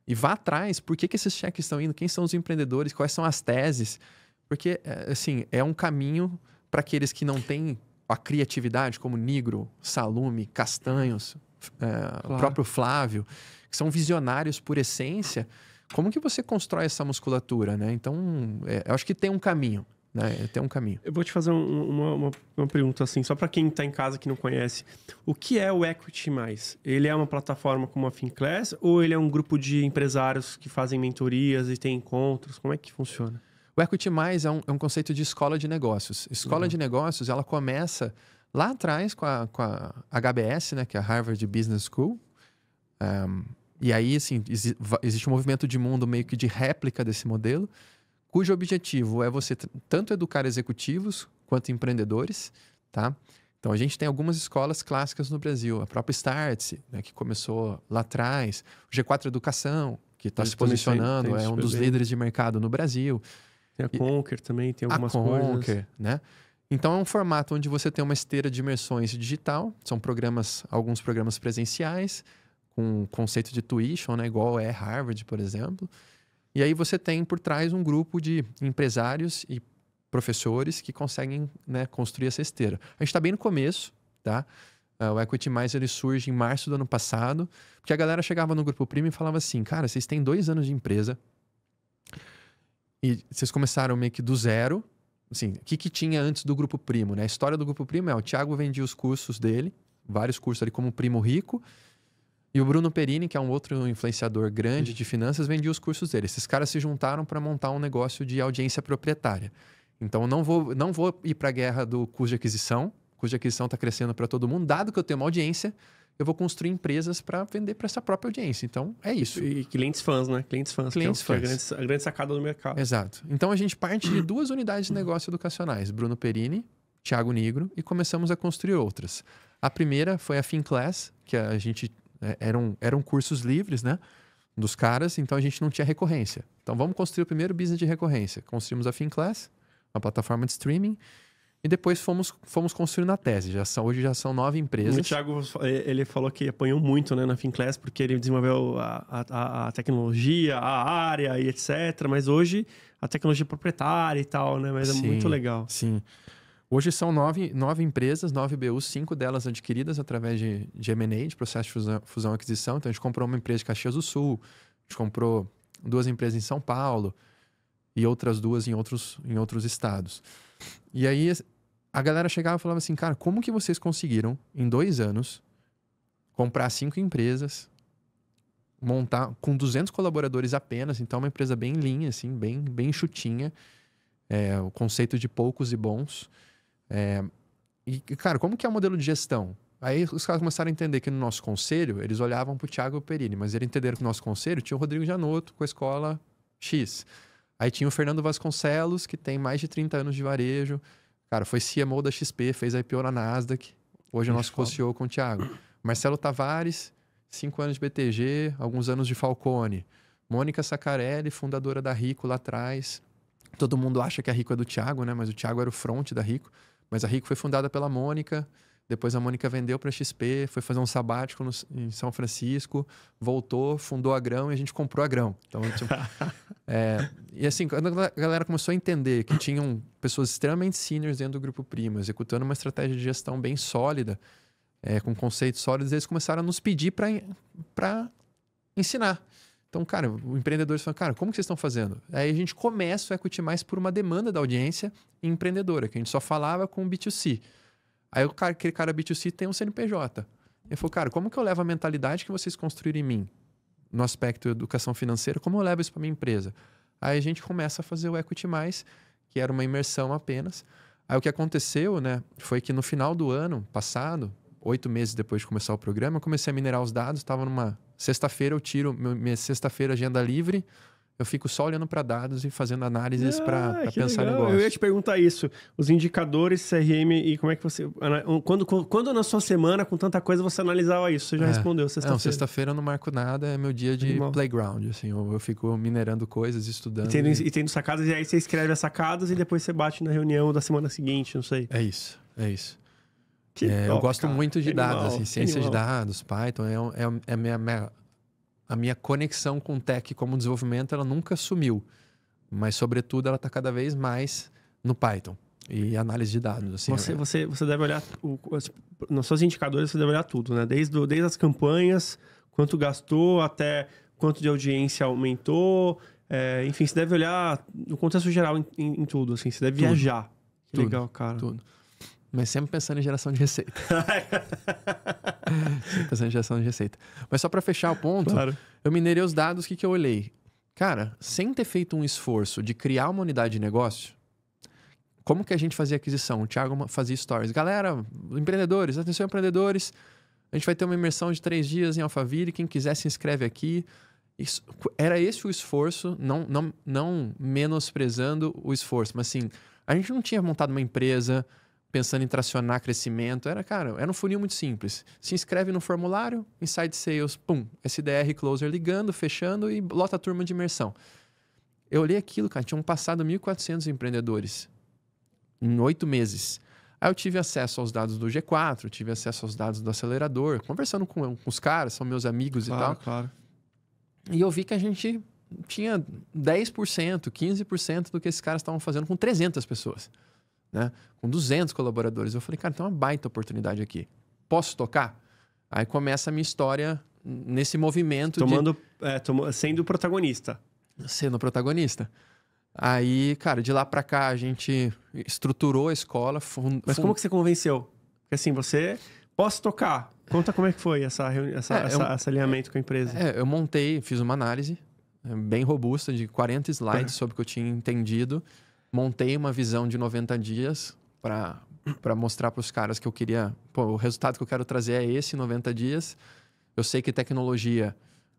e vá atrás. Por que, que esses cheques estão indo? Quem são os empreendedores? Quais são as teses? Porque, eh, assim, é um caminho para aqueles que não têm a criatividade, como Nigro, Salume, Castanhos, é, claro. o próprio Flávio, que são visionários por essência. Como que você constrói essa musculatura, né? Então, é, eu acho que tem um caminho né? É até um caminho. Eu vou te fazer um, uma, uma, uma, pergunta assim, só para quem está em casa que não conhece. O que é o Equity Mais? Ele é uma plataforma como a FinClass ou ele é um grupo de empresários que fazem mentorias e tem encontros? Como é que funciona? O Equity Mais é um, é um conceito de escola de negócios. Escola uhum. de negócios, ela começa lá atrás com a, com a HBS, né? Que é a Harvard Business School. Um, e aí, assim, existe um movimento de mundo meio que de réplica desse modelo cujo objetivo é você tanto educar executivos quanto empreendedores, tá? Então a gente tem algumas escolas clássicas no Brasil, a própria Start, né, que começou lá atrás, o G4 Educação, que está se posicionando, tem, tem é um dos bem. líderes de mercado no Brasil. Tem a e, Conquer também, tem algumas a Conquer, coisas. né? Então é um formato onde você tem uma esteira de imersões digital, são programas, alguns programas presenciais, com conceito de tuition, né, igual é Harvard, por exemplo. E aí você tem por trás um grupo de empresários e professores que conseguem né, construir essa esteira. A gente está bem no começo, tá? Ah, o Equity Mais ele surge em março do ano passado, porque a galera chegava no grupo primo e falava assim, cara, vocês têm dois anos de empresa e vocês começaram meio que do zero, assim, o que, que tinha antes do grupo primo, né? A história do grupo primo é o Thiago vendia os cursos dele, vários cursos ali como primo rico, e o Bruno Perini, que é um outro influenciador grande de finanças, vendia os cursos dele. Esses caras se juntaram para montar um negócio de audiência proprietária. Então, não vou, não vou ir para a guerra do custo de aquisição, custo de aquisição está crescendo para todo mundo, dado que eu tenho uma audiência, eu vou construir empresas para vender para essa própria audiência. Então, é isso. E clientes fãs, né? Clientes fãs. É clientes que é, fãs. A grande, a grande, sacada do mercado. Exato. Então, a gente parte de duas unidades de negócio educacionais, Bruno Perini, Thiago Negro e começamos a construir outras. A primeira foi a FinClass, que a gente é, eram, eram cursos livres, né? Dos caras, então a gente não tinha recorrência. Então vamos construir o primeiro business de recorrência. Construímos a FinClass, uma plataforma de streaming, e depois fomos, fomos construindo a tese. Já são, hoje já são nove empresas. O Thiago eh, ele falou que apanhou muito né, na FinClass, porque ele desenvolveu a, a, a, tecnologia, a área e etc. Mas hoje a tecnologia é proprietária e tal, né? Mas é sim, é muito legal. Sim. Hoje são nove, nove empresas, nove BUs, cinco delas adquiridas através de, de M&A, de processo de fusão, fusão e aquisição. Então, a gente comprou uma empresa de Caxias do Sul, a gente comprou duas empresas em São Paulo e outras duas em outros, em outros estados. E aí, a galera chegava e falava assim, cara, como que vocês conseguiram, em dois anos, comprar cinco empresas, montar com 200 colaboradores apenas, então é uma empresa bem linha, assim, bem, bem chutinha, é, o conceito de poucos e bons, é, e, cara, como que é o modelo de gestão? Aí os caras começaram a entender que no nosso conselho, eles olhavam para o Thiago Perini, mas eles entenderam que no nosso conselho tinha o Rodrigo Janotto com a escola X. Aí tinha o Fernando Vasconcelos, que tem mais de 30 anos de varejo. Cara, foi CMO da XP, fez IPO na Nasdaq. Hoje é nosso co-CEO com o Thiago. Marcelo Tavares, 5 anos de BTG, alguns anos de Falcone. Mônica Sacarelli, fundadora da Rico lá atrás. Todo mundo acha que a Rico é do Thiago, né? Mas o Thiago era o front da Rico. Mas a Rico foi fundada pela Mônica, depois a Mônica vendeu para a XP, foi fazer um sabático no, em São Francisco, voltou, fundou a Grão e a gente comprou a Grão. Então, tipo, *laughs* é, e assim, quando a galera começou a entender que tinham pessoas extremamente seniors dentro do Grupo Primo, executando uma estratégia de gestão bem sólida, é, com conceitos sólidos, eles começaram a nos pedir para ensinar. Então, cara, o empreendedor fala, cara, como que vocês estão fazendo? Aí a gente começa o Equity Mais por uma demanda da audiência empreendedora, que a gente só falava com o B2C. Aí o cara, aquele cara B2C tem um CNPJ. Ele falou, cara, como que eu levo a mentalidade que vocês construíram em mim, no aspecto educação financeira, como eu levo isso para minha empresa? Aí a gente começa a fazer o Equity Mais, que era uma imersão apenas. Aí o que aconteceu, né, foi que no final do ano passado, oito meses depois de começar o programa, eu comecei a minerar os dados, estava numa sexta-feira, eu tiro minha sexta-feira agenda livre, eu fico só olhando para dados e fazendo análises ah, para pensar legal. negócio. Eu ia te perguntar isso, os indicadores CRM e como é que você quando quando na sua semana com tanta coisa você analisava isso? Você já é. respondeu sexta-feira? Não, sexta-feira eu não marco nada, é meu dia de Animal. playground, assim, eu, eu, fico minerando coisas, estudando. E tendo, e... e tendo sacadas e aí você escreve as sacadas e depois você bate na reunião da semana seguinte, não sei. É isso, é isso. Que é, top, eu gosto cara. muito de animal, dados, assim, ciência animal. de dados, Python, é, é, é a, minha, minha, a minha conexão com tech como desenvolvimento, ela nunca sumiu, mas sobretudo ela está cada vez mais no Python e análise de dados. Assim, você, é... você, você deve olhar, o, nos seus indicadores você deve olhar tudo, né? Desde, desde as campanhas, quanto gastou, até quanto de audiência aumentou, é, enfim, você deve olhar no contexto geral em, em, em tudo, assim, você deve tudo. viajar. Que tudo, legal, cara. Tudo mas sempre pensando em geração de receita. *laughs* sempre pensando em geração de receita. Mas só para fechar o ponto, claro. eu minerei os dados, o que, que eu olhei? Cara, sem ter feito um esforço de criar uma unidade de negócio, como que a gente fazia aquisição? O Thiago fazia stories. Galera, empreendedores, atenção empreendedores, a gente vai ter uma imersão de três dias em Alphaville, quem quiser se inscreve aqui. Isso, era esse o esforço, não, não, não menosprezando o esforço, mas assim, a gente não tinha montado uma empresa, pensando em tracionar crescimento. Era, cara, era um funil muito simples. Se inscreve no formulário, Inside Sales, pum, SDR Closer ligando, fechando e lota a turma de imersão. Eu olhei aquilo, cara, tinham passado 1.400 empreendedores em oito meses. Aí eu tive acesso aos dados do G4, tive acesso aos dados do acelerador, conversando com, com os caras, são meus amigos claro, e tal. Claro. E eu vi que a gente tinha 10%, 15% do que esses caras estavam fazendo com 300 pessoas né? Com 200 colaboradores. Eu falei, cara, tem uma baita oportunidade aqui. Posso tocar? Aí começa a minha história nesse movimento Tomando, de... é, Sendo protagonista. Sendo protagonista. Aí, cara, de lá para cá a gente estruturou a escola. Fund... Mas como que você convenceu? Porque assim, você... Posso tocar? Conta como é que foi essa, essa, é, essa eu... esse alinhamento com a empresa. É, eu montei, fiz uma análise é, bem robusta de 40 slides sobre o que eu tinha entendido montei uma visão de 90 dias para para mostrar para os caras que eu queria, pô, o resultado que eu quero trazer é esse 90 dias. Eu sei que tecnologia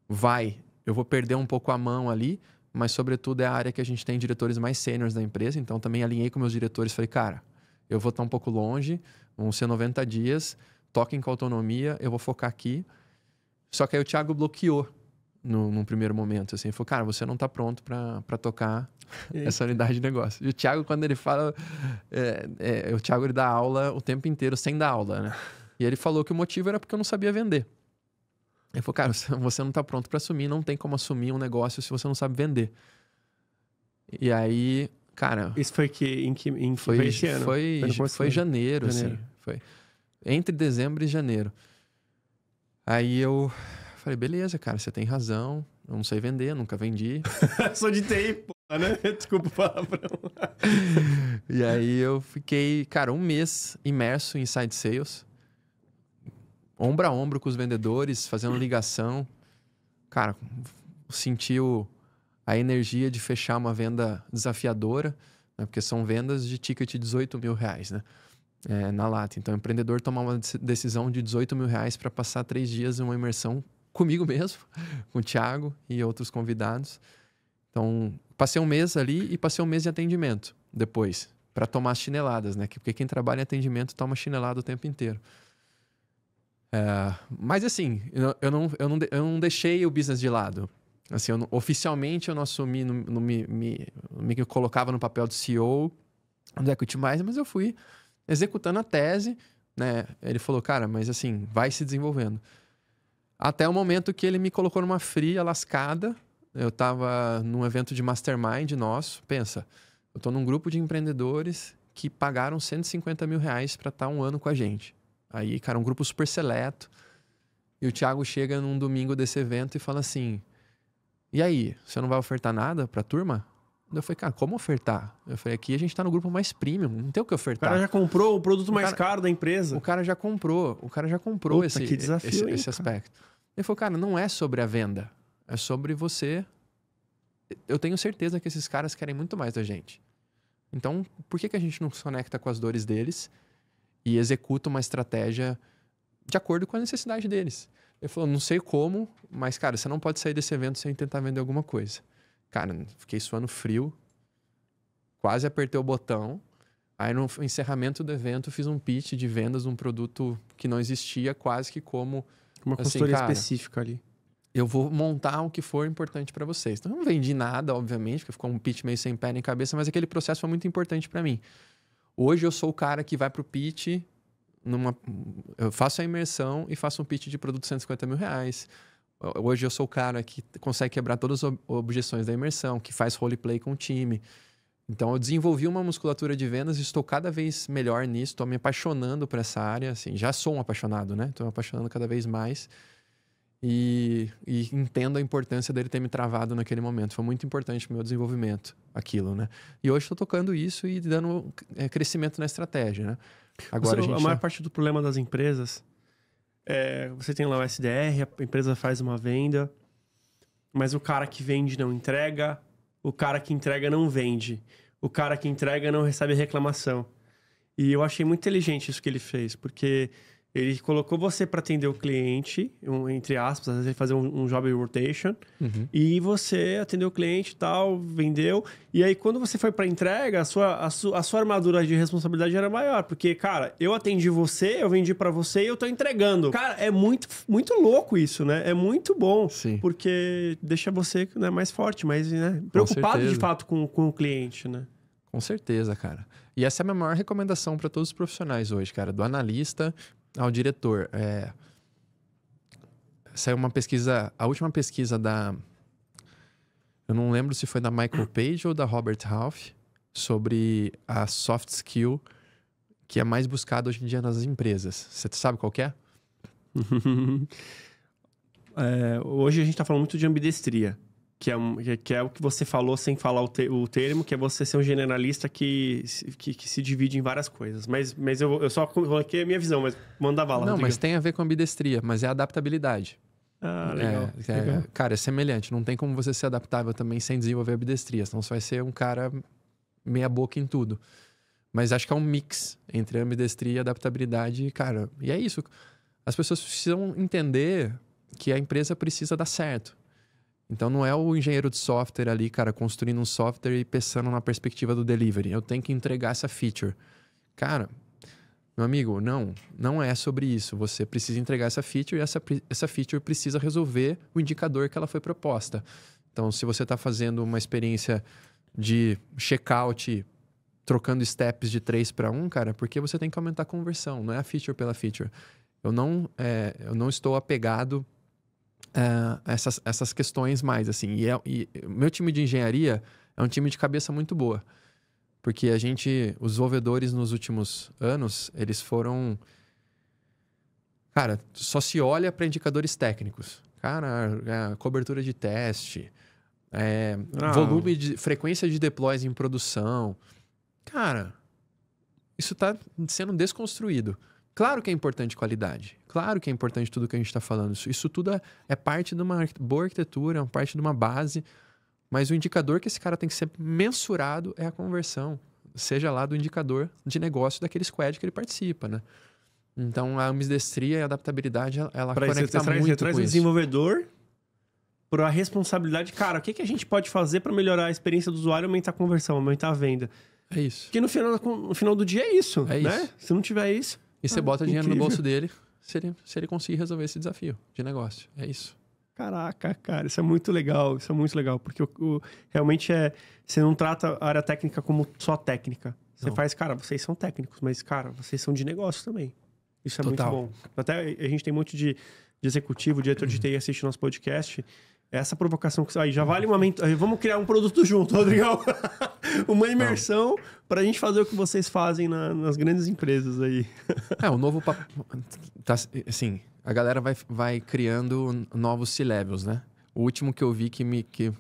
vai, eu vou perder um pouco a mão ali, mas sobretudo é a área que a gente tem diretores mais sêniores da empresa, então também alinhei com meus diretores, falei, cara, eu vou estar tá um pouco longe, vão ser 90 dias, toquem com autonomia, eu vou focar aqui. Só que aí o Thiago bloqueou no, num primeiro momento, assim, falou, cara, você não está pronto para tocar essa unidade de negócio. E o Thiago, quando ele fala. É, é, o Thiago ele dá aula o tempo inteiro sem dar aula, né? *laughs* E ele falou que o motivo era porque eu não sabia vender. Ele falou, cara, você não está pronto para assumir, não tem como assumir um negócio se você não sabe vender. E aí, cara. Isso foi que em que em foi, foi esse ano? Foi, foi, foi janeiro, janeiro. Assim, foi entre dezembro e janeiro. Aí eu falei, beleza, cara, você tem razão. Eu não sei vender, nunca vendi. *laughs* Sou de tempo. Ah, né? *laughs* Desculpa o palavrão. e aí eu fiquei, cara, um mês imerso em side sales, ombro a ombro com os vendedores, fazendo ligação. Cara, senti o, a energia de fechar uma venda desafiadora, né? porque são vendas de ticket de 18 mil reais, né? É, na lata. Então, o empreendedor tomar uma decisão de 18 mil reais para passar três dias em uma imersão comigo mesmo, *laughs* com o Thiago e outros convidados. Então, Passei um mês ali e passei um mês de atendimento depois, para tomar as chineladas, né? Porque quem trabalha em atendimento toma chinelada o tempo inteiro. É, mas assim, eu não, eu, não, eu não deixei o business de lado. Assim, eu não, oficialmente eu não assumi, não, não me, me, me, colocava no papel de CEO, não execute mais, mas eu fui executando a tese, né? Ele falou, cara, mas assim, vai se desenvolvendo. Até o momento que ele me colocou numa fria, lascada, eu estava num evento de mastermind nosso. Pensa, eu estou num grupo de empreendedores que pagaram 150 mil reais para estar tá um ano com a gente. Aí, cara, um grupo super seleto. E o Thiago chega num domingo desse evento e fala assim: E aí, você não vai ofertar nada para a turma? Eu falei, cara, como ofertar? Eu falei, aqui a gente tá no grupo mais premium, não tem o que ofertar. O cara já comprou o produto o mais caro da empresa. O cara já comprou, o cara já comprou Puta, esse, desafio, esse, hein, esse aspecto. Ele falou, cara, não é sobre a venda. É sobre você. Eu tenho certeza que esses caras querem muito mais da gente. Então, por que, que a gente não se conecta com as dores deles e executa uma estratégia de acordo com a necessidade deles? Ele falou, não sei como, mas, cara, você não pode sair desse evento sem tentar vender alguma coisa. Cara, fiquei suando frio, quase apertei o botão. Aí, no encerramento do evento, fiz um pitch de vendas de um produto que não existia, quase que como. Uma assim, consultoria cara, específica ali eu vou montar o que for importante para vocês. Então, eu não vendi nada, obviamente, porque ficou um pitch meio sem pé nem cabeça, mas aquele processo foi muito importante para mim. Hoje eu sou o cara que vai para o pitch, numa, eu faço a imersão e faço um pitch de produto de 150 mil reais. Hoje eu sou o cara que consegue quebrar todas as objeções da imersão, que faz roleplay com o time. Então eu desenvolvi uma musculatura de vendas e estou cada vez melhor nisso, estou me apaixonando por essa área. Assim, já sou um apaixonado, né? Estou me apaixonando cada vez mais. E, e, entendo a importância dele ter me travado naquele momento. Foi muito importante para o meu desenvolvimento, aquilo, né? E hoje estou tocando isso e dando é, crescimento na estratégia, né? Agora você, a, a maior parte do problema das empresas é, você tem lá o SDR, a empresa faz uma venda, mas o cara que vende não entrega, o cara que entrega não vende, o cara que entrega não recebe reclamação. E eu achei muito inteligente isso que ele fez, porque ele colocou você para atender o cliente, um, entre aspas, às vezes fazer um, um job rotation, uhum. e você atendeu o cliente e tal, vendeu. E aí, quando você foi para entrega, a sua, a, sua a sua armadura de responsabilidade era maior, porque, cara, eu atendi você, eu vendi para você e eu tô entregando. Cara, é muito, muito louco isso, né? É muito bom, Sim. porque deixa você né, mais forte, mais né, preocupado de fato com, com o cliente, né? Com certeza, cara. E essa é a minha maior recomendação para todos os profissionais hoje, cara, do analista ao diretor. É, saiu uma pesquisa, a última pesquisa da. Eu não lembro se foi da Michael Page ou da Robert Half sobre a soft skill que é mais buscada hoje em dia nas empresas. Você sabe qual é? *laughs* é hoje a gente está falando muito de ambidestria que é, que é o que você falou sem falar o, te, o termo, que é você ser um generalista que, que, que, se divide em várias coisas. Mas, mas eu, eu só coloquei a minha visão, mas mandava lá. Não, Rodrigo. mas tem a ver com ambidestria, mas é adaptabilidade. Ah, legal. É, é, legal. Cara, é semelhante. Não tem como você ser adaptável também sem desenvolver ambidestria. Senão você vai ser um cara meia boca em tudo. Mas acho que é um mix entre ambidestria e adaptabilidade. Cara, e é isso. As pessoas precisam entender que a empresa precisa dar certo então não é o engenheiro de software ali, cara, construindo um software e pensando na perspectiva do delivery. Eu tenho que entregar essa feature. Cara, meu amigo, não, não é sobre isso. Você precisa entregar essa feature e essa, essa feature precisa resolver o indicador que ela foi proposta. Então, se você está fazendo uma experiência de checkout trocando steps de 3 para 1, cara, porque você tem que aumentar a conversão, não é a feature pela feature. Eu não, é, eu não estou apegado uh, essas, essas questões mais, assim. E, é, e meu time de engenharia é um time de cabeça muito boa. Porque a gente, os desenvolvedores nos últimos anos, eles foram. Cara, só se olha para indicadores técnicos. Cara, é, cobertura de teste, é, ah. volume de. frequência de deploys em produção. Cara, isso está sendo desconstruído. Claro que é importante qualidade. Claro que é importante tudo que a gente está falando. Isso, isso tudo é, é parte de uma boa arquitetura, é parte de uma base. Mas o indicador que esse cara tem que ser mensurado é a conversão. Seja lá do indicador de negócio daquele squad que ele participa, né? Então, a ambidestria e a adaptabilidade, ela pra conecta traz, muito traz com o desenvolvedor para a responsabilidade. Cara, o que, que a gente pode fazer para melhorar a experiência do usuário, aumentar a conversão, aumentar a venda? É isso. Porque no final, no final do dia é isso, é né? Isso. Se não tiver isso... E você ah, bota incrível. dinheiro no bolso dele se ele, se ele conseguir resolver esse desafio de negócio. É isso. Caraca, cara, isso é muito legal, isso é muito legal, porque o, o, realmente é. Você não trata a área técnica como só técnica. Você não. faz, cara, vocês são técnicos, mas, cara, vocês são de negócio também. Isso é Total. muito bom. Até a gente tem muito de, de executivo, diretor de TI *clears throat* assiste nosso podcast essa provocação que aí já vale uma ment... vamos criar um produto junto, *laughs* Rodrigão. uma imersão para a gente fazer o que vocês fazem na, nas grandes empresas aí. *laughs* é, o novo pap... tá, assim, a galera vai, vai criando novos C-levels, né? O último que eu vi que me que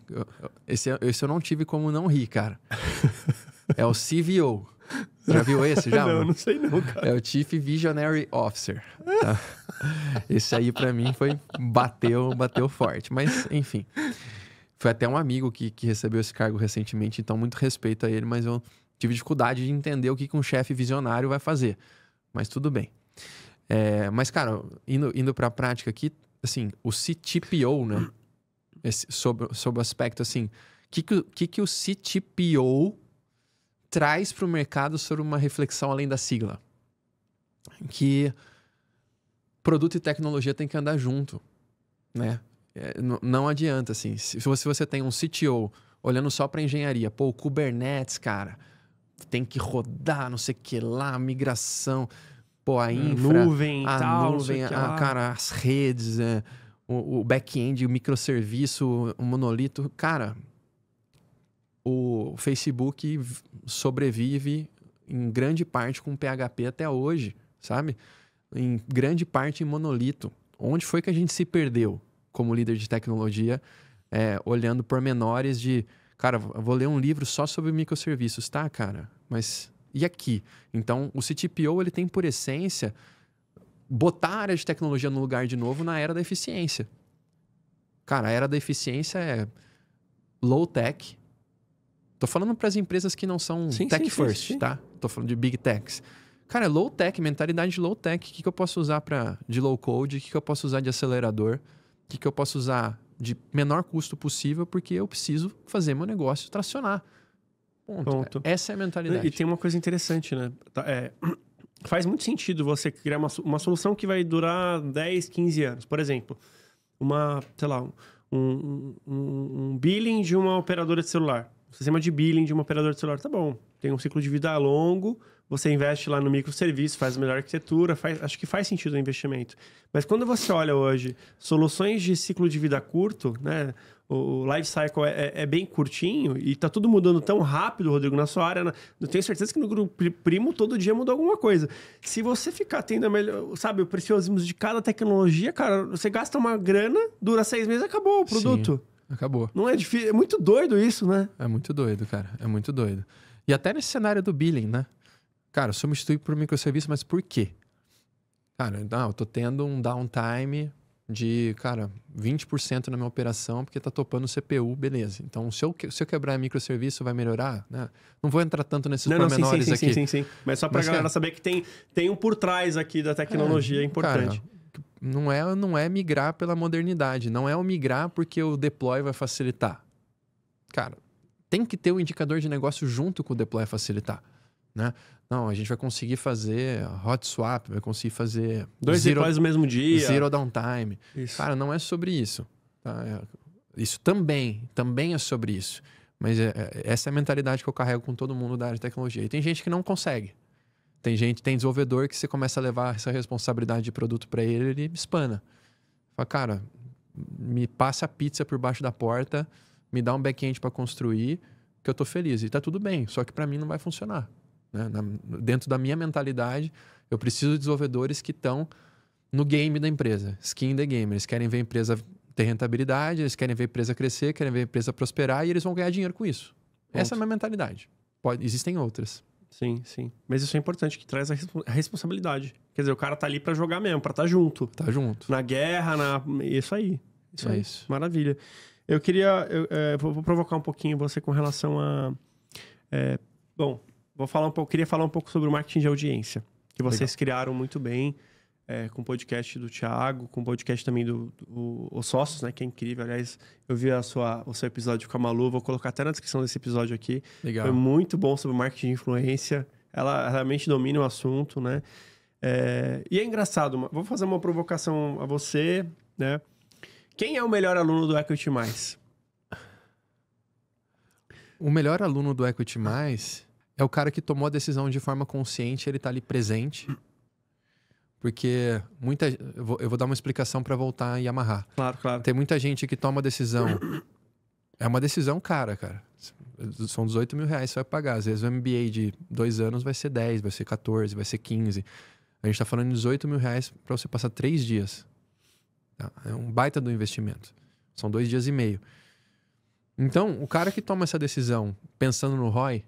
esse esse eu não tive como não rir, cara. *laughs* é o CVO. Já viu esse já? Não, mano? não sei não, cara. É o Chief Visionary Officer. Tá? *laughs* Esse aí para mim foi bateu, bateu forte, mas enfim. Foi até um amigo que, que recebeu esse cargo recentemente, então muito respeito a ele, mas eu tive dificuldade de entender o que, que um chefe visionário vai fazer. Mas tudo bem. É, mas, cara, indo, indo para a prática aqui, assim, o CTPO, né? Esse, sobre, sobre o aspecto, assim, o que, que, que o CTPO traz para o mercado sobre uma reflexão além da sigla? Que produto e tecnologia tem que andar junto, né? É, não adianta, assim. Se você, se você tem um CTO olhando só para engenharia, pô, o Kubernetes, cara, tem que rodar, não sei o que lá, migração, pô, a infra, nuvem, a tal, nuvem, a, cara, as redes, é, o, o back-end, o microserviço, o monolito, cara, o Facebook sobrevive em grande parte com PHP até hoje, sabe? em grande parte em monolito. Onde foi que a gente se perdeu como líder de tecnologia, é, olhando pormenores de, cara, vou ler um livro só sobre microserviços, tá, cara? Mas e aqui? Então, o CTPO ele tem por essência botar a área de tecnologia no lugar de novo na era da eficiência. Cara, a era da eficiência é low tech. Tô falando para as empresas que não são sim, tech sim, first, sim, tá? Tô falando de big techs Cara, low tech, mentalidade de low tech. O que, que eu posso usar para de low code? O que, que eu posso usar de acelerador? O que, que eu posso usar de menor custo possível? Porque eu preciso fazer meu negócio tracionar. Ponto. Ponto. Essa é a mentalidade. E tem uma coisa interessante, né? Tá, é, *clears throat* faz muito sentido você criar uma, uma solução que vai durar 10, 15 anos. Por exemplo, uma, sei lá, um, um, um billing de uma operadora de celular. Um sistema de billing de uma operadora de celular. Tá bom, tem um ciclo de vida longo você investe lá no microserviço, faz a melhor arquitetura, faz, acho que faz sentido o investimento. Mas quando você olha hoje soluções de ciclo de vida curto, né? O, life cycle é, é, é bem curtinho e está tudo mudando tão rápido, Rodrigo, na sua área. Né? Eu tenho certeza que no grupo primo todo dia muda alguma coisa. Se você ficar tendo a melhor, sabe, o preciosismo de cada tecnologia, cara, você gasta uma grana, dura seis meses, acabou o produto. Sim, acabou. Não é difícil, é muito doido isso, né? É muito doido, cara. É muito doido. E até nesse cenário do billing, né? Cara, eu substitui por microserviço, mas por quê? Cara, não, ah, eu tô tendo um downtime de, cara, 20% na minha operação, porque tá topando o CPU, beleza. Então, se eu, se eu quebrar microserviço, vai melhorar? Né? Não vou entrar tanto nesses não, pormenores não, sim, sim, aqui. Sim, sim, sim, Mas só pra Mas, galera cara, saber que tem, tem um por trás aqui da tecnologia é, é, importante. Cara, não é, não é migrar pela modernidade, não é o migrar porque o deploy vai facilitar. Cara, tem que ter o um indicador de negócio junto com o deploy facilitar né? Não, a gente vai conseguir fazer hot swap, vai conseguir fazer dois zero, no mesmo dia, zero downtime. Isso. Cara, não é sobre isso. Tá? É, isso também, também é sobre isso. Mas é, é, essa é a mentalidade que eu carrego com todo mundo da área de tecnologia. E tem gente que não consegue. Tem gente, tem desenvolvedor que você começa a levar essa responsabilidade de produto para ele, ele espana. Fala, cara, me passa a pizza por baixo da porta, me dá um back-end para construir, que eu tô feliz. E tá tudo bem, só que para mim não vai funcionar. Né? Na, dentro da minha mentalidade, eu preciso de desenvolvedores que estão no game da empresa, skin the game. Eles querem ver a empresa ter rentabilidade, eles querem ver a empresa crescer, querem ver a empresa prosperar e eles vão ganhar dinheiro com isso. Ponto. Essa é a minha mentalidade. Pode, existem outras. Sim, sim. Mas isso é importante, que traz a, resp a responsabilidade. Quer dizer, o cara tá ali para jogar mesmo, para estar tá junto. Tá junto. Na guerra, na. Isso aí. Isso é aí. isso. Maravilha. Eu queria. Eu, é, vou, provocar um pouquinho você com relação a. É, bom, vou falar um pouco, queria falar um pouco sobre o marketing de audiência, que vocês Legal. criaram muito bem, é, com o podcast do Thiago, com o podcast também do, do Os Sócios, né, que é incrível. Aliás, eu vi a sua, o seu episódio com a Malu, vou colocar até na descrição desse episódio aqui. Legal. Foi muito bom sobre marketing de influência. Ela realmente domina o assunto, né? É, e é engraçado, vou fazer uma provocação a você, né? Quem é o melhor aluno do Equity Mais? O melhor aluno do Equity Mais é o cara que tomou a decisão de forma consciente, ele está ali presente. Porque muita. Eu vou, eu vou dar uma explicação para voltar e amarrar. Claro, claro. Tem muita gente que toma a decisão. É uma decisão cara, cara. São 18 mil reais que você vai pagar. Às vezes o MBA de dois anos vai ser 10, vai ser 14, vai ser 15. A gente está falando de 18 mil reais para você passar três dias. Tá? É um baita do investimento. São dois dias e meio. Então, o cara que toma essa decisão pensando no ROI,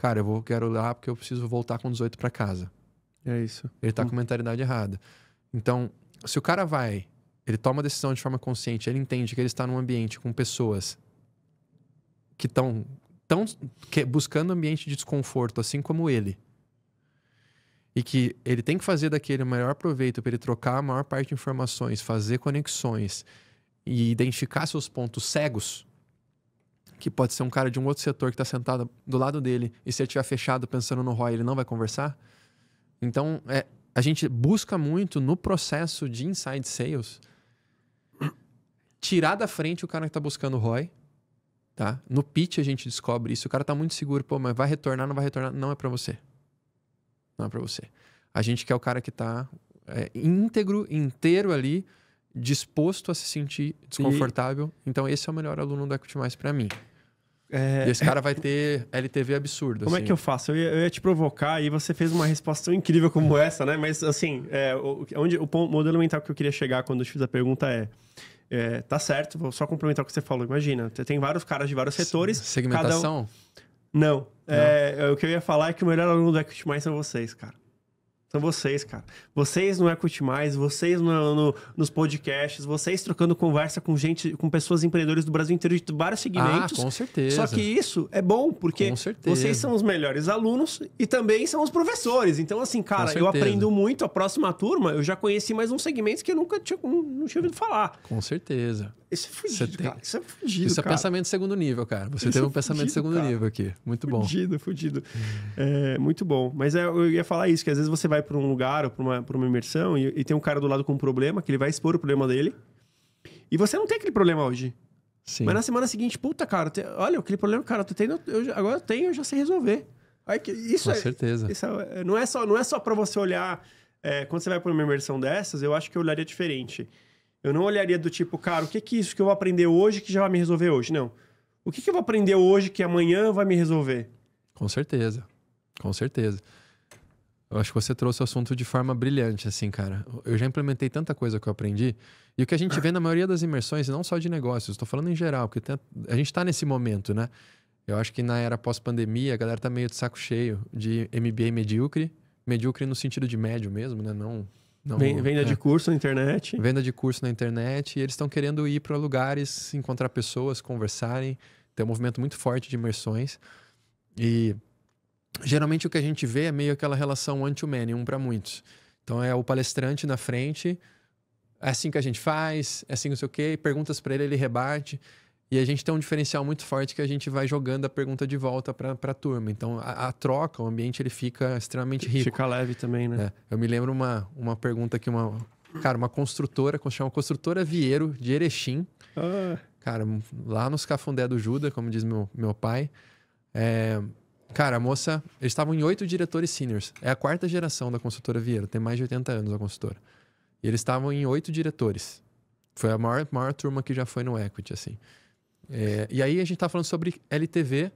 cara, eu vou, quero lá porque eu preciso voltar com 18 para casa. É isso. Ele tá hum. com mentalidade errada. Então, se o cara vai, ele toma a decisão de forma consciente, ele entende que ele está num ambiente com pessoas que estão tão, buscando ambiente de desconforto, assim como ele. E que ele tem que fazer daquele o melhor proveito para ele trocar a maior parte de informações, fazer conexões e identificar seus pontos cegos que pode ser um cara de um outro setor que está sentado do lado dele, e se ele estiver fechado pensando no ROI, ele não vai conversar? Então, é, a gente busca muito no processo de inside sales tirar da frente o cara que está buscando ROI. Tá? No pitch a gente descobre isso. O cara está muito seguro, pô, mas vai retornar, não vai retornar. Não é para você. Não é para você. A gente quer o cara que está é, íntegro, inteiro ali, disposto a se sentir desconfortável. E... Então, esse é o melhor aluno do Equity Mais para mim. É... E esse cara vai ter LTV absurdo. Como é assim. é que eu faço? Eu ia, eu ia, te provocar e você fez uma resposta tão incrível como essa, né? Mas, assim, é, o, onde, o modelo mental que eu queria chegar quando eu te fiz a pergunta é, é tá certo, vou só complementar o que você falou. Imagina, tem vários caras de vários setores. Segmentação? Um... Não. Não. É, o que eu ia falar é que o melhor aluno do Equity Mais são vocês, cara. São vocês, cara. Vocês no Equity Mais, vocês no, no, nos podcasts, vocês trocando conversa com gente, com pessoas empreendedores do Brasil inteiro de vários ah, segmentos. Ah, com certeza. Só que isso é bom, porque vocês são os melhores alunos e também são os professores. Então, assim, cara, eu aprendo muito. A próxima turma, eu já conheci mais uns segmentos que eu nunca tinha, não, não tinha ouvido falar. Com certeza. Esse é fudido, tem... cara. Isso é fudido, Isso é pensamento de segundo nível, cara. Você Isso teve é um pensamento de segundo cara. nível aqui. Muito bom. Fudido, fudido. É, muito bom. Mas é, eu ia falar isso, que às vezes você vai para um lugar ou para uma, uma imersão e, e, tem um cara do lado com um problema, que ele vai expor o problema dele. E você não tem aquele problema hoje. Sim. Mas na semana seguinte, puta, cara, te, olha, aquele problema, cara, tu tem, eu, agora eu tenho, eu já sei resolver. Aí, isso com é, certeza. Isso é, é, não é só, não é só para você olhar... quando você vai para uma imersão dessas, eu acho que eu olharia diferente eu não olharia do tipo, cara, o que que é isso que eu vou aprender hoje que já vai me resolver hoje? Não. O que que eu vou aprender hoje que amanhã vai me resolver? Com certeza. Com certeza. Eu acho que você trouxe o assunto de forma brilhante, assim, cara. Eu já implementei tanta coisa que eu aprendi. E o que a gente vê na maioria das imersões, não só de negócios, estou falando em geral, porque tem, a gente está nesse momento, né? Eu acho que na era pós-pandemia, a galera tá meio de saco cheio de MBA medíocre. Medíocre no sentido de médio mesmo, né? Não não, Venda é. de curso na internet. Venda de curso na internet. E eles estão querendo ir para lugares, encontrar pessoas, conversarem. Tem um movimento muito forte de imersões. E geralmente o que a gente vê é meio aquela relação to many um para muitos. Então é o palestrante na frente, é assim que a gente faz, é assim não sei o quê, perguntas para ele, ele rebate. E a gente tem um diferencial muito forte que a gente vai jogando a pergunta de volta para a turma. Então, a, a, troca, o ambiente, ele fica extremamente rico. Fica leve também, né? É. Eu me lembro uma, uma pergunta que uma... Cara, uma construtora, chama Construtora Vieiro, de Erechim. Ah. Cara, lá nos Cafundé do Juda, como diz meu, meu pai. É, cara, a moça... Eles estavam em oito diretores seniors. É a quarta geração da Construtora Vieiro. Tem mais de 80 anos a construtora. E eles estavam em oito diretores. Foi a maior, maior turma que já foi no Equity, assim. É, e aí a gente estava tá falando sobre LTV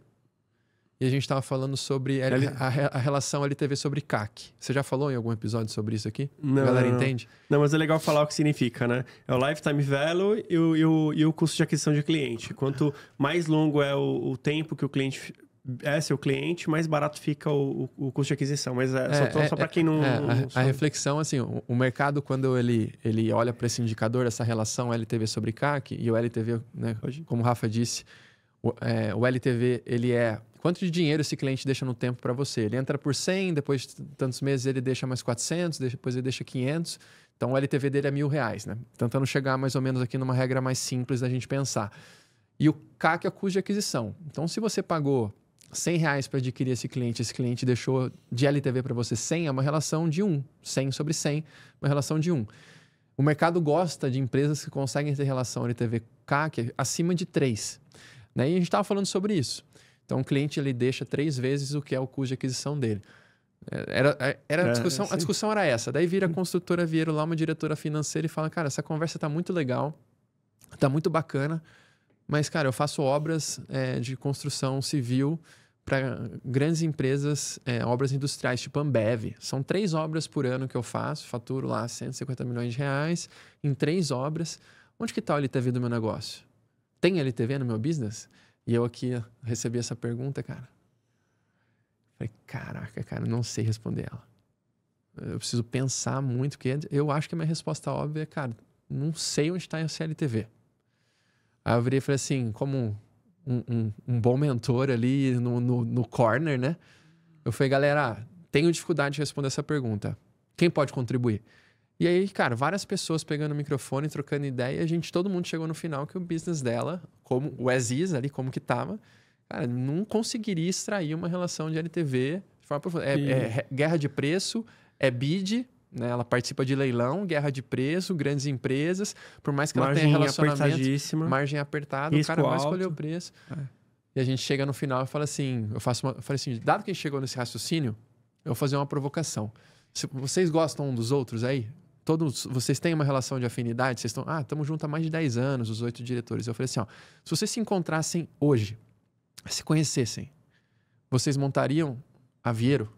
e a gente estava falando sobre L... a, a, relação LTV sobre CAC. Você já falou em algum episódio sobre isso aqui? Não. A galera não, não. entende? Não, mas é legal falar o que significa, né? É o lifetime value e o, e o, e o custo de aquisição de cliente. Quanto mais longo é o, o tempo que o cliente é seu cliente, mais barato fica o, o, custo de aquisição. Mas é, é, é só, é, só para quem não. É, não a, a, reflexão, assim, o, o, mercado, quando ele, ele olha para esse indicador, essa relação LTV sobre CAC, e o LTV, né, como o Rafa disse, o, é, o LTV ele é quanto de dinheiro esse cliente deixa no tempo para você. Ele entra por 100, depois de tantos meses ele deixa mais 400, depois ele deixa 500. Então o LTV dele é mil reais, né? Tentando chegar mais ou menos aqui numa regra mais simples da gente pensar. E o CAC é o custo de aquisição. Então se você pagou 100 reais para adquirir esse cliente, esse cliente deixou de LTV para você 100, é uma relação de 1. 100 sobre 100, uma relação de 1. O mercado gosta de empresas que conseguem ter relação LTV-CAC é acima de 3. Né? E a gente estava falando sobre isso. Então, o cliente ele deixa três vezes o que é o custo de aquisição dele. É, era, é, era a, discussão, a discussão era essa. Daí vira a construtora Vieiro lá, uma diretora financeira, e fala: Cara, essa conversa está muito legal, está muito bacana, mas, cara, eu faço obras é, de construção civil para grandes empresas, é, obras industriais tipo Ambev. São três obras por ano que eu faço, faturo lá 150 milhões de reais em três obras. Onde que está o LTV do meu negócio? Tem LTV no meu business? E eu aqui recebi essa pergunta, cara. Falei, caraca, cara, não sei responder ela. Eu preciso pensar muito, porque eu acho que a minha resposta óbvia é, cara, não sei onde está a CLTV. Aí eu virei e falei assim, como um, um, bom mentor ali no, no, no, corner, né? Eu falei, galera, tenho dificuldade de responder essa pergunta. Quem pode contribuir? E aí, cara, várias pessoas pegando o microfone, trocando ideia, e a gente, todo mundo chegou no final que o business dela, como o Aziz ali, como que tava, cara, não conseguiria extrair uma relação de LTV de forma profunda. É, é guerra de preço, é bid, né? Ela participa de leilão, guerra de preço, grandes empresas, por mais que margem ela tenha relacionamento, margem apertada, o cara alto. vai escolher o preço. É. E a gente chega no final e fala assim, eu faço uma, eu falo assim, dado que a gente chegou nesse raciocínio, eu vou fazer uma provocação. Se vocês gostam um dos outros aí? Todos vocês têm uma relação de afinidade, vocês estão, ah, estamos juntos há mais de 10 anos, os oito diretores. Eu falei assim, ó, se vocês se encontrassem hoje, se conhecessem, vocês montariam a Vieiro?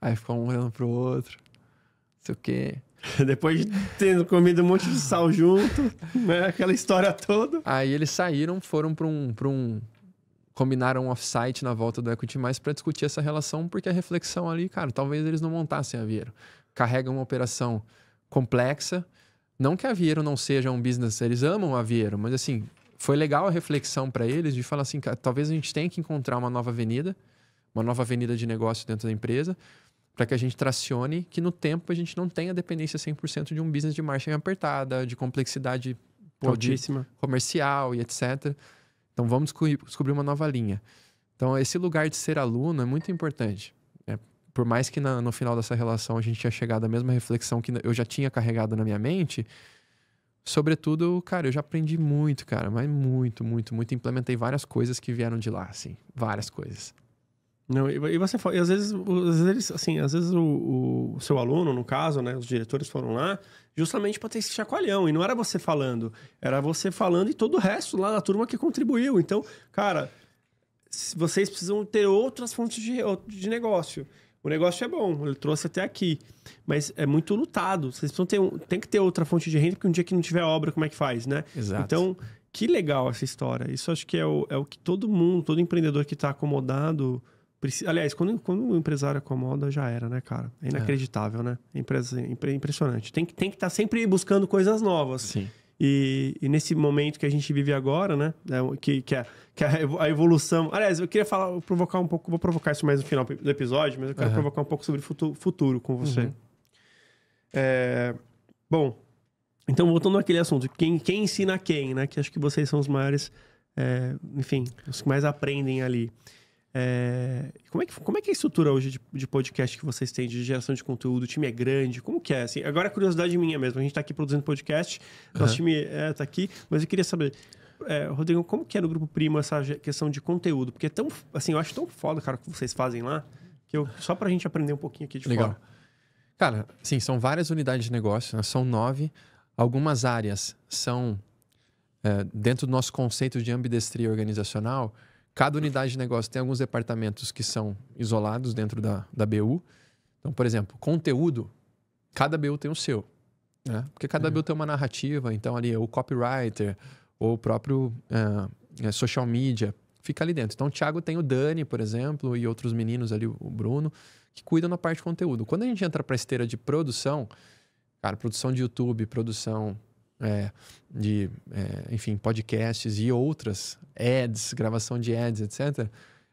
Aí ficou um olhando pro outro. Não sei o quê. *laughs* Depois de tendo comido um monte de sal junto, né? aquela história toda. Aí eles saíram, foram para um, um. Combinaram um offsite na volta do Equity Mais para discutir essa relação, porque a reflexão ali, cara, talvez eles não montassem a Vieiro. Carrega uma operação complexa. Não que a Vieiro não seja um business, eles amam a Vieiro, mas assim, foi legal a reflexão para eles de falar assim, cara, talvez a gente tenha que encontrar uma nova avenida, uma nova avenida de negócio dentro da empresa, para que a gente tracione que no tempo a gente não tenha dependência 100% de um business de margem apertada, de complexidade altíssima de comercial e etc. Então vamos descobrir uma nova linha. Então esse lugar de ser aluno é muito importante. É, por mais que na, no final dessa relação a gente tenha chegado à mesma reflexão que eu já tinha carregado na minha mente, sobretudo, cara, eu já aprendi muito, cara, mas muito, muito, muito. Implementei várias coisas que vieram de lá, assim, várias coisas. Não, e você fala, e às vezes, às vezes assim, às vezes o, o, seu aluno, no caso, né, os diretores foram lá justamente para ter esse chacoalhão, e não era você falando, era você falando e todo o resto lá da turma que contribuiu. Então, cara, vocês precisam ter outras fontes de, de negócio. O negócio é bom, ele trouxe até aqui, mas é muito lutado. Vocês precisam ter, tem que ter outra fonte de renda, porque um dia que não tiver obra, como é que faz, né? Exato. Então, que legal essa história. Isso acho que é o, é o que todo mundo, todo empreendedor que está acomodado Aliás, quando, quando o empresário acomoda, já era, né, cara? É, é. inacreditável, é. né? Empresa, impre, impressionante. Tem que tem que estar tá sempre buscando coisas novas. Sim. E, e, nesse momento que a gente vive agora, né? É que, que, é, que é a evolução. Aliás, eu queria falar, provocar um pouco, vou provocar isso mais no final do episódio, mas eu quero uhum. provocar um pouco sobre futuro, futuro com você. Uhum. É, bom, então voltando àquele assunto, quem, quem ensina quem, né? Que acho que vocês são os maiores, é, enfim, os que mais aprendem ali. É, como, é que, como é que é a estrutura hoje de, de, podcast que vocês têm, de geração de conteúdo? O time é grande? Como que é? Assim, agora é curiosidade minha mesmo. A gente está aqui produzindo podcast, nosso uhum. time está é, tá aqui, mas eu queria saber, é, Rodrigo, como que é no Grupo Primo essa questão de conteúdo? Porque é tão, assim, eu acho tão foda, cara, o que vocês fazem lá, que eu, só para a gente aprender um pouquinho aqui de Legal. fora. Cara, sim, são várias unidades de negócio, né? são nove. Algumas áreas são, é, dentro do nosso conceito de ambidestria organizacional, Cada unidade de negócio tem alguns departamentos que são isolados dentro da, da BU. Então, por exemplo, conteúdo, cada BU tem o seu. Né? Porque cada uhum. BU tem uma narrativa, então ali o copywriter, ou o próprio eh, eh, social media, fica ali dentro. Então, o Thiago tem o Dani, por exemplo, e outros meninos ali, o Bruno, que cuidam da parte de conteúdo. Quando a gente entra para a esteira de produção, cara, produção de YouTube, produção é, de, é, enfim, podcasts e outras, ads, gravação de ads, etc.,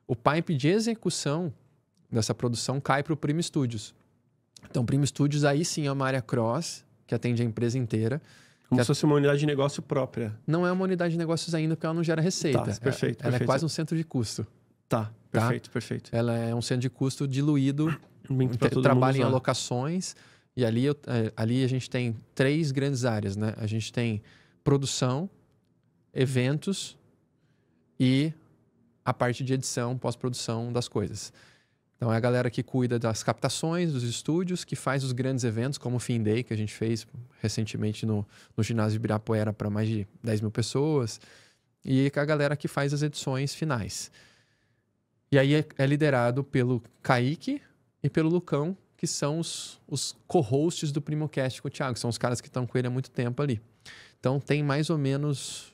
o pipe de execução dessa produção cai para o Primo Studios. Então, Primo Studios aí sim é uma área cross, que atende a empresa inteira. Como se fosse uma unidade de negócio própria. Não é uma unidade de negócios ainda, porque ela não gera receita. Tá, é, perfeito, ela, é perfeito. é quase um centro de custo. Tá, tá? perfeito, tá? perfeito. Ela é um centro de custo diluído, então, trabalha em alocações. E ali, eu, é, ali a gente tem três grandes áreas, né? A gente tem produção, eventos e a parte de edição, pós-produção das coisas. Então é a galera que cuida das captações, dos estúdios, que faz os grandes eventos, como o Fin Day, que a gente fez recentemente no, no ginásio de Ibirapuera para mais de 10 mil pessoas, e a galera que faz as edições finais. E aí é, é liderado pelo Kaique e pelo Lucão, que são os, os co-hosts do Primocast com o Thiago, que são os caras que estão com ele há muito tempo ali. Então tem mais ou menos,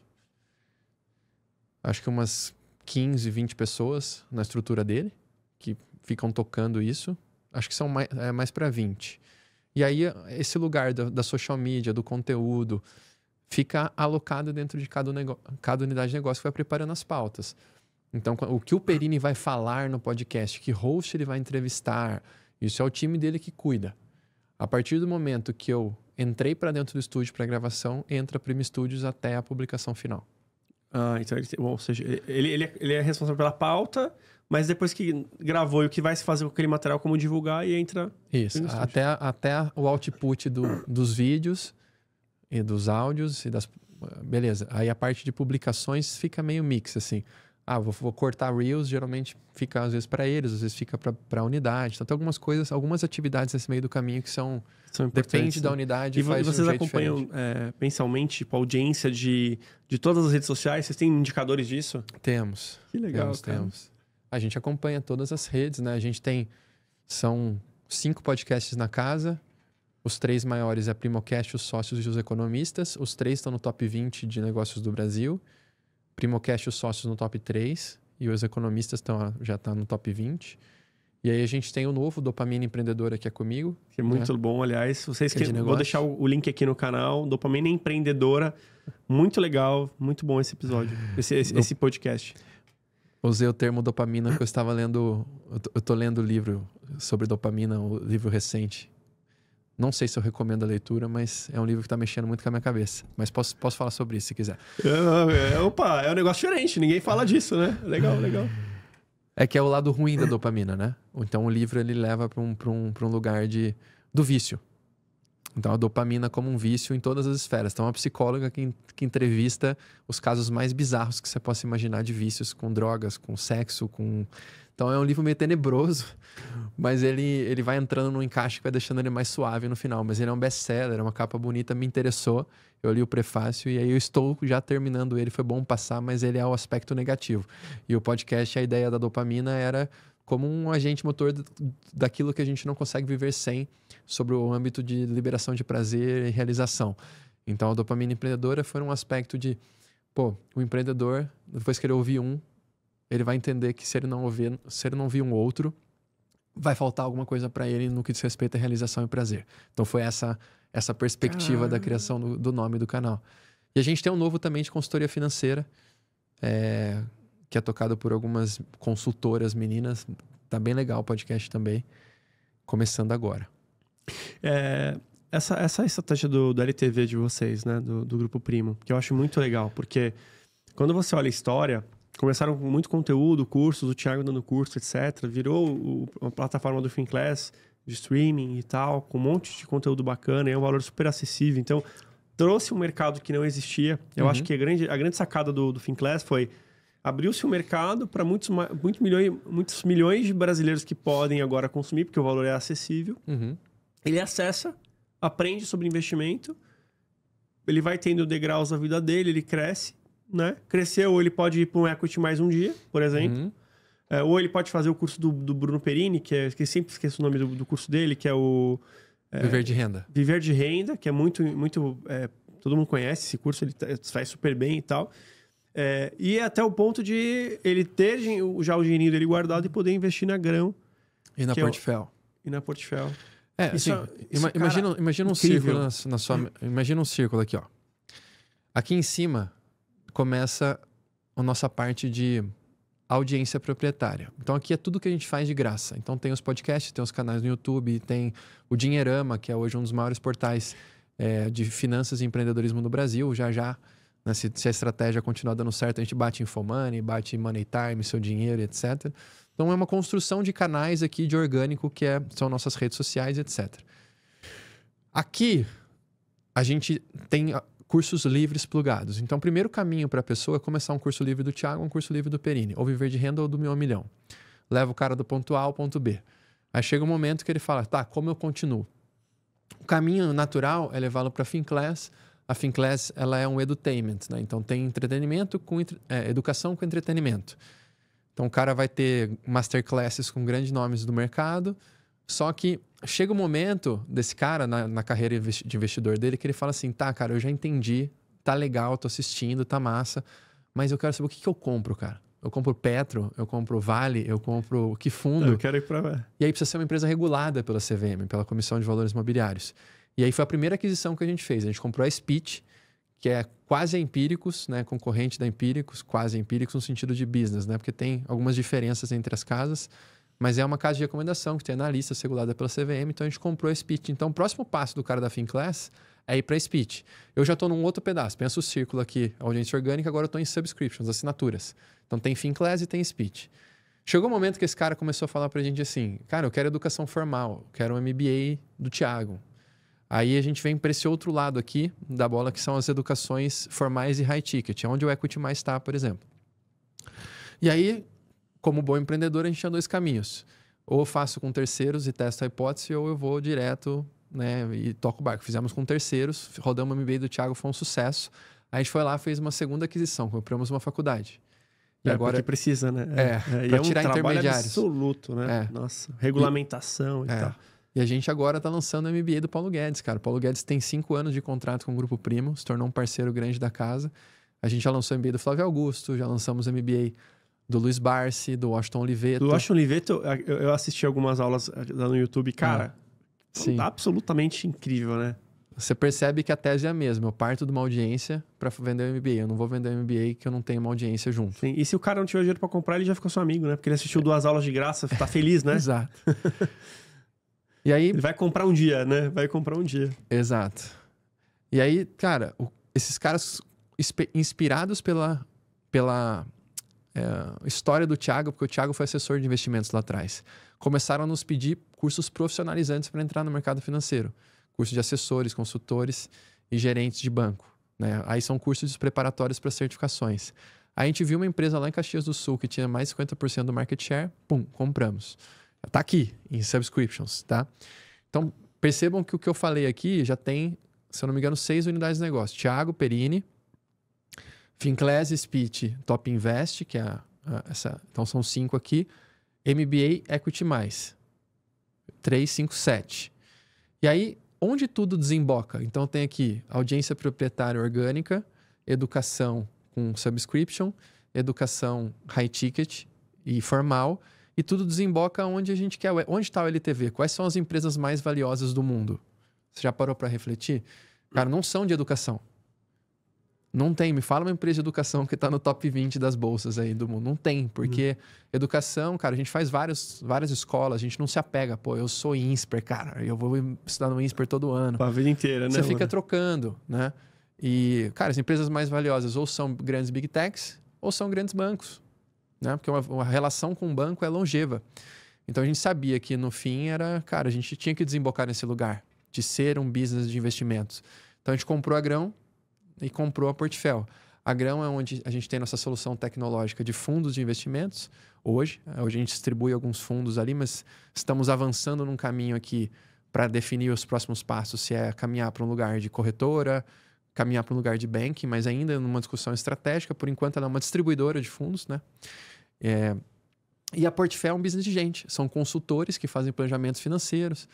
acho que umas 15, 20 pessoas na estrutura dele, que ficam tocando isso. Acho que são mais, é, mais para 20. E aí esse lugar da, da social media, do conteúdo, fica alocado dentro de cada, cada unidade de negócio que vai preparando as pautas. Então, o que o Perini vai falar no podcast, que host ele vai entrevistar, isso é o time dele que cuida. A partir do momento que eu entrei para dentro do estúdio para gravação, entra a Prima Studios até a publicação final. Ah, então ele, tem, ou seja, ele, ele, é, ele é responsável pela pauta, mas depois que gravou e o que vai se fazer com aquele material, como divulgar e entra. Isso, até, até o output do, dos vídeos e dos áudios e das. Beleza. Aí a parte de publicações fica meio mix, assim ah, vou, vou, cortar Reels, geralmente fica às vezes para eles, às vezes fica para a unidade. Então tem algumas coisas, algumas atividades nesse meio do caminho que são. são depende né? da unidade. E, e vocês um acompanham é, mensalmente tipo, a audiência de, de todas as redes sociais? Vocês têm indicadores disso? Temos. Que legal. Temos, cara. temos. A gente acompanha todas as redes, né? A gente tem. São cinco podcasts na casa. Os três maiores é a Primocast, os sócios e os economistas. Os três estão no top 20 de negócios do Brasil. Primocast, os sócios no top 3 e os economistas tão, já estão tá no top 20. E aí a gente tem o novo Dopamina Empreendedora que é comigo. Que é muito né? bom, aliás. Vocês que, é que vou deixar o link aqui no canal. Dopamina Empreendedora. Muito legal, muito bom esse episódio, *laughs* esse, esse, esse podcast. Usei o termo dopamina que eu estava lendo. Eu eu tô lendo o livro sobre dopamina, o livro recente. Não sei se eu recomendo a leitura, mas é um livro que está mexendo muito com a minha cabeça. Mas posso, posso falar sobre isso se quiser. É, é, opa, é um negócio diferente, ninguém fala disso, né? Legal, legal. É que é o lado ruim da dopamina, né? Então o livro ele leva para um, pra um, um lugar de, do vício. Então a dopamina como um vício em todas as esferas. Então é uma psicóloga que, que entrevista os casos mais bizarros que você possa imaginar de vícios com drogas, com sexo, com então é um livro meio tenebroso, *laughs* mas ele, ele vai entrando num encaixe que vai deixando ele mais suave no final. Mas ele é um best-seller, é uma capa bonita, me interessou. Eu li o prefácio e aí eu estou já terminando ele. Foi bom passar, mas ele é o aspecto negativo. E o podcast, a ideia da dopamina era como um agente motor daquilo que a gente não consegue viver sem, sobre o âmbito de liberação de prazer e realização. Então a dopamina empreendedora foi um aspecto de, pô, o empreendedor, depois que ele ouvir um, ele vai entender que se ele não ouvir, se ele não vir um outro, vai faltar alguma coisa para ele no que diz respeito à realização e prazer. Então foi essa essa perspectiva da ah. criação do, do, nome do canal. E a gente tem um novo também de consultoria financeira, é, que é tocado por algumas consultoras meninas. Tá bem legal o podcast também, começando agora. É, essa, essa é estratégia do, do LTV de vocês, né? Do, do Grupo Primo, que eu acho muito legal, porque quando você olha a história, começaram com muito conteúdo, cursos, o Thiago dando curso, etc. Virou o, uma plataforma do Finclass de streaming e tal, com um monte de conteúdo bacana, é um valor super acessível. Então, trouxe um mercado que não existia. Eu uhum. acho que a grande, a grande sacada do, do Finclass foi abriu-se o um mercado para muitos, muito milhões, muitos milhões de brasileiros que podem agora consumir, porque o valor é acessível. Uhum. Ele acessa, aprende sobre investimento, ele vai tendo degraus na vida dele, ele cresce né? Cresceu, ele pode ir para um equity mais um dia, por exemplo. Uhum. É, ou ele pode fazer o curso do, do Bruno Perini, que é que sempre esqueço o nome do, do curso dele, que é o. É, Viver de Renda. Viver de Renda, que é muito. muito é, todo mundo conhece esse curso, ele tá, faz super bem e tal. É, e é até o ponto de ele ter já o dinheirinho dele guardado e poder investir na grão. E na portfólio É, e na portfólio É, assim, é, isso, é, imagina, cara, imagina um incrível. círculo na, na sua. Imagina um círculo aqui, ó. Aqui em cima começa a nossa parte de audiência proprietária. Então aqui é tudo que a gente faz de graça. Então tem os podcasts, tem os canais no YouTube, tem o Dinheirama, que é hoje um dos maiores portais é, de finanças e empreendedorismo no Brasil. Já já, né, se, se, a estratégia continuar dando certo, a gente bate Infomoney, bate Money Time, seu dinheiro, etc. Então é uma construção de canais aqui de orgânico que é, são nossas redes sociais, etc. Aqui a gente tem cursos livres plugados. Então, o primeiro caminho para a pessoa é começar um curso livre do Thiago, um curso livre do Perini, ou viver de renda ou do meu milhão. Leva o cara do ponto A ao ponto B. Aí chega um momento que ele fala, tá, como eu continuo? O caminho natural é levá-lo para a Finclass. A Finclass ela é um edutainment, né? então tem entretenimento com é, educação com entretenimento. Então o cara vai ter masterclasses com grandes nomes do mercado, só que chega o um momento desse cara na, na carreira de investidor dele que ele fala assim: tá, cara, eu já entendi, tá legal, tô assistindo, tá massa, mas eu quero saber o que, que eu compro, cara. Eu compro Petro, eu compro Vale, eu compro que fundo. Eu quero ir pra... E aí precisa ser uma empresa regulada pela CVM, pela Comissão de Valores Imobiliários. E aí foi a primeira aquisição que a gente fez. A gente comprou a Speech, que é quase a Empíricos, né? concorrente da Empíricos, quase Empíricos no sentido de business, né? porque tem algumas diferenças entre as casas. Mas é uma casa de recomendação que tem na lista regulada pela CVM, então a gente comprou esse pitch. Então, o próximo passo do cara da Finclass é ir para esse pitch. Eu já estou num outro pedaço. Pensa o círculo aqui, audiência orgânica, agora eu estou em subscriptions, assinaturas. Então, tem Finclass e tem speech. Chegou o um momento que esse cara começou a falar para a gente assim, cara, eu quero educação formal, quero um MBA do Thiago. Aí a gente vem para esse outro lado aqui da bola, que são as educações formais e high ticket, onde o equity mais está, por exemplo. E aí como bom empreendedor, a gente tinha dois caminhos. Ou faço com terceiros e testo a hipótese, ou eu vou direto né, e toco o barco. Fizemos com terceiros, rodamos o MBA do Thiago, foi um sucesso. A gente foi lá, fez uma segunda aquisição, compramos uma faculdade. E é, agora precisa, né? É, é, é para é um tirar intermediários. absoluto, né? É. Nossa, regulamentação e, e é. tal. E a gente agora está lançando o MBA do Paulo Guedes, cara. O Paulo Guedes tem cinco anos de contrato com o Grupo Primo, se tornou um parceiro grande da casa. A gente já lançou o MBA do Flávio Augusto, já lançamos o MBA do Luiz Barsi, do Washington Oliveto. Do Washington Oliveto, eu assisti algumas aulas eh, no YouTube, é. cara, é. Sim. absolutamente incrível, né? Você percebe que a tese é a mesma. Eu parto de uma audiência para vender o MBA. Eu não vou vender o MBA que eu não tenho uma audiência junto. Sim. E se o cara não tiver dinheiro para comprar, ele já ficou seu amigo, né? Porque ele assistiu é. duas aulas de graça, tá feliz, né? *laughs* Exato. e aí. Ele vai comprar um dia, né? Vai comprar um dia. Exato. E aí, cara, o... esses caras inspirados pela, pela é, história do Thiago, porque o Thiago foi assessor de investimentos lá atrás. Começaram a nos pedir cursos profissionalizantes para entrar no mercado financeiro. cursos de assessores, consultores e gerentes de banco. Né? Aí são cursos preparatórios para certificações. a gente viu uma empresa lá em Caxias do Sul que tinha mais de 50% do market share, pum, compramos. Está aqui, em subscriptions, tá? Então, percebam que o que eu falei aqui já tem, se eu não me engano, seis unidades de negócio. Thiago Perini, Finclass, Speech, Top Invest, que é a, a, essa. Então são cinco aqui. MBA Equity Mais. sete. E aí, onde tudo desemboca? Então tem aqui audiência proprietária orgânica, educação com subscription, educação high ticket e formal, e tudo desemboca onde a gente quer. Onde está o LTV? Quais são as empresas mais valiosas do mundo? Você já parou para refletir? Cara, não são de educação. Não tem. Me fala uma empresa de educação que está no top 20 das bolsas aí do mundo. Não tem, porque hum. educação, cara, a gente faz vários, várias escolas, a gente não se apega. Pô, eu sou INSPER, cara, eu vou estudar no INSPER todo ano. A vida inteira, né? Você fica trocando, né? E, cara, as empresas mais valiosas ou são grandes big techs ou são grandes bancos, né? Porque uma, uma relação com o banco é longeva. Então a gente sabia que no fim era, cara, a gente tinha que desembocar nesse lugar de ser um business de investimentos. Então a gente comprou a Grão, e comprou a Portfel. A Grão é onde a gente tem nossa solução tecnológica de fundos de investimentos. Hoje, é, hoje a gente distribui alguns fundos ali, mas estamos avançando num caminho aqui para definir os próximos passos, se é caminhar para um lugar de corretora, caminhar para um lugar de banking, mas ainda numa discussão estratégica. Por enquanto, ela é uma distribuidora de fundos, né? É... E a Portfel é um business de gente. São consultores que fazem planejamentos financeiros,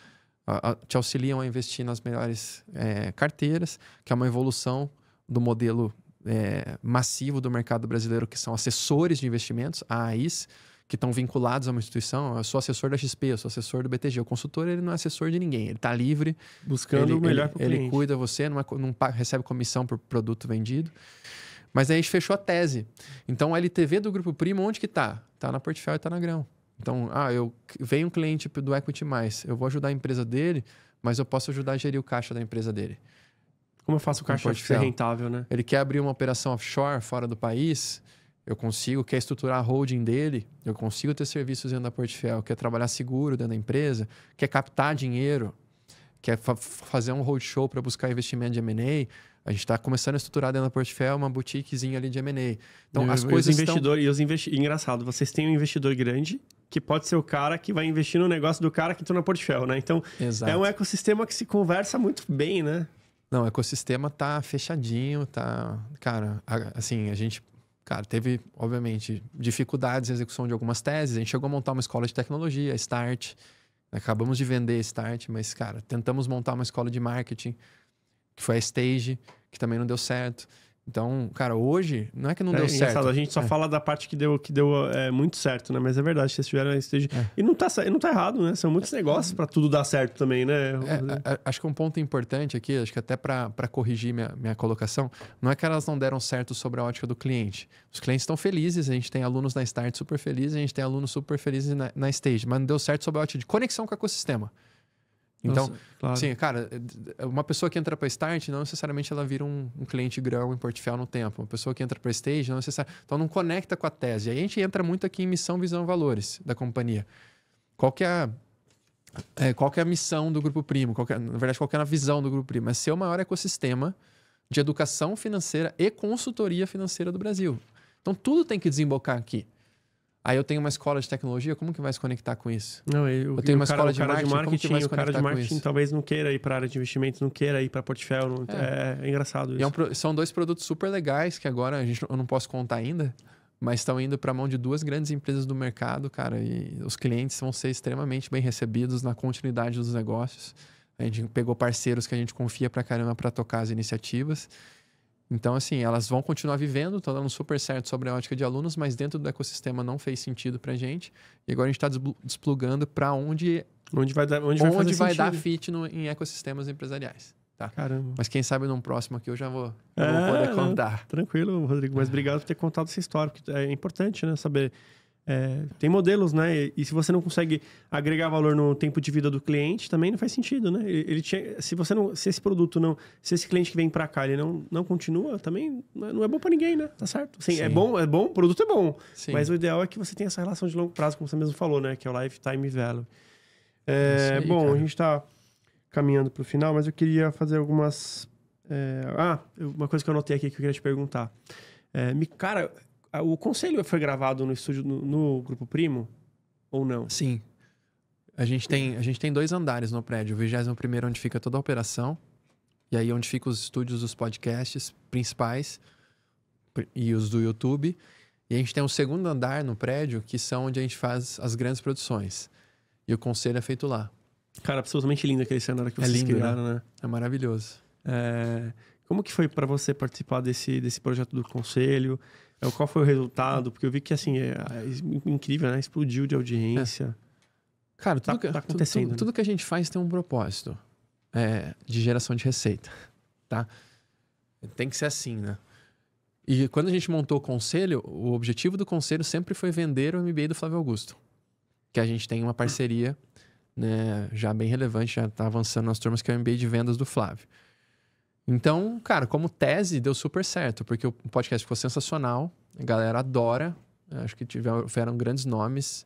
te auxiliam a investir nas melhores é, carteiras, que é uma evolução do modelo é, massivo do mercado brasileiro, que são assessores de investimentos, AIs, que estão vinculados a uma instituição. Eu sou assessor da XP, eu sou assessor do BTG. O consultor ele não é assessor de ninguém, ele está livre. Buscando ele, o melhor para o Ele, ele cuida você, não, é, não recebe comissão por produto vendido. Mas aí a gente fechou a tese. Então, a LTV do Grupo Primo, onde que está? Está na Portfólio e está na Grão. Então, ah, eu venho um cliente do Equity Mais, eu vou ajudar a empresa dele, mas eu posso ajudar a gerir o caixa da empresa dele. Como eu faço o caixa ser rentável, né? Ele quer abrir uma operação offshore fora do país, eu consigo. Quer estruturar a holding dele, eu consigo ter serviços dentro da portfólio. Quer trabalhar seguro dentro da empresa, quer captar dinheiro, quer fa fazer um roadshow para buscar investimento de M&A. A gente está começando a estruturar dentro da portfólio uma boutiquezinha ali de M&A. Então, e as coisas estão... E os investidores... Engraçado, vocês têm um investidor grande que pode ser o cara que vai investir no negócio do cara que entrou tá na portfólio, né? Então, Exato. é um ecossistema que se conversa muito bem, né? Não, o ecossistema tá fechadinho, tá. Cara, assim, a gente. Cara, teve, obviamente, dificuldades na execução de algumas teses. A gente chegou a montar uma escola de tecnologia, Start. Acabamos de vender Start, mas, cara, tentamos montar uma escola de marketing, que foi a Stage, que também não deu certo. Então, cara, hoje não é que não é, deu certo. A gente só é. fala da parte que deu, que deu é, muito certo, né? Mas é verdade, vocês tiveram esteja. É. E não tá, não tá errado, né? São muitos é. negócios para tudo dar certo também, né? É, acho que um ponto importante aqui, acho que até para corrigir minha, minha colocação, não é que elas não deram certo sobre a ótica do cliente. Os clientes estão felizes, a gente tem alunos na Start super felizes, a gente tem alunos super felizes na, na Stage, mas não deu certo sobre a ótica de conexão com o ecossistema. Então, Nossa, claro. sim, cara, uma pessoa que entra para start não necessariamente ela vira um, um cliente grão em portfólio no tempo. Uma pessoa que entra para stage não necessariamente. Então, não conecta com a tese. Aí a gente entra muito aqui em missão, visão, valores da companhia. Qual que é a, é, qual que é a missão do Grupo Primo? É, na verdade, qual que é a visão do Grupo Primo? É ser o maior ecossistema de educação financeira e consultoria financeira do Brasil. Então, tudo tem que desembocar aqui. Aí eu tenho uma escola de tecnologia, como que vai se conectar com isso? Não, eu, eu tenho uma cara, escola de marketing, de marketing, como que o cara de marketing talvez não queira ir para a área de investimentos, não queira ir para portfólio, não... é. É, é. engraçado isso. É um, são dois produtos super legais que agora a gente eu não posso contar ainda, mas estão indo para a mão de duas grandes empresas do mercado, cara, e os clientes vão ser extremamente bem recebidos na continuidade dos negócios. A gente pegou parceiros que a gente confia para caramba para tocar as iniciativas. Então, assim, elas vão continuar vivendo, estão dando super certo sobre a ótica de alunos, mas dentro do ecossistema não fez sentido para gente. E agora a gente está desplugando para onde, onde vai dar, onde, onde vai, vai dar fit no, em ecossistemas empresariais. Tá? Caramba. Mas quem sabe num próximo aqui eu já vou, eu é, vou poder contar. tranquilo, Rodrigo. Mas obrigado por ter contado essa história, porque é importante né, saber é, tem modelos, né? E se você não consegue agregar valor no tempo de vida do cliente, também não faz sentido, né? Ele, ele tinha, se você não, se esse produto não, se esse cliente que vem para cá ele não, não continua, também não é, é bom para ninguém, né? Tá certo? Assim, Sim. É bom, é bom, o produto é bom, Sim. mas o ideal é que você tenha essa relação de longo prazo, como você mesmo falou, né? Que é o lifetime value. É, é aí, bom, cara. a gente está caminhando para o final, mas eu queria fazer algumas. É... ah, uma coisa que eu anotei aqui que eu queria te perguntar. É, me, cara, o conselho foi gravado no estúdio no, no, Grupo Primo ou não? Sim. A gente tem, a gente tem dois andares no prédio. O 21 primeiro onde fica toda a operação. E aí onde ficam os estúdios dos podcasts principais e os do YouTube. E a gente tem um segundo andar no prédio que são onde a gente faz as grandes produções. E o conselho é feito lá. Cara, absolutamente lindo aquele cenário que é vocês é lindo, né? criaram, né? né? É maravilhoso. É... Como que foi para você participar desse, desse projeto do conselho? É, qual foi o resultado? Porque eu vi que, assim, é, é incrível, né? Explodiu de audiência. É. Cara, tudo, tá, que, tá acontecendo, tudo, tudo, né? que a gente faz tem um propósito é, de geração de receita, tá? Tem que ser assim, né? E quando a gente montou o conselho, o objetivo do conselho sempre foi vender o MBA do Flávio Augusto. Que a gente tem uma parceria né, já bem relevante, já está avançando nas turmas, que é o MBA de vendas do Flávio. Então, cara, como tese, deu super certo, porque o podcast ficou sensacional, a galera adora, eh, acho que tiveram grandes nomes.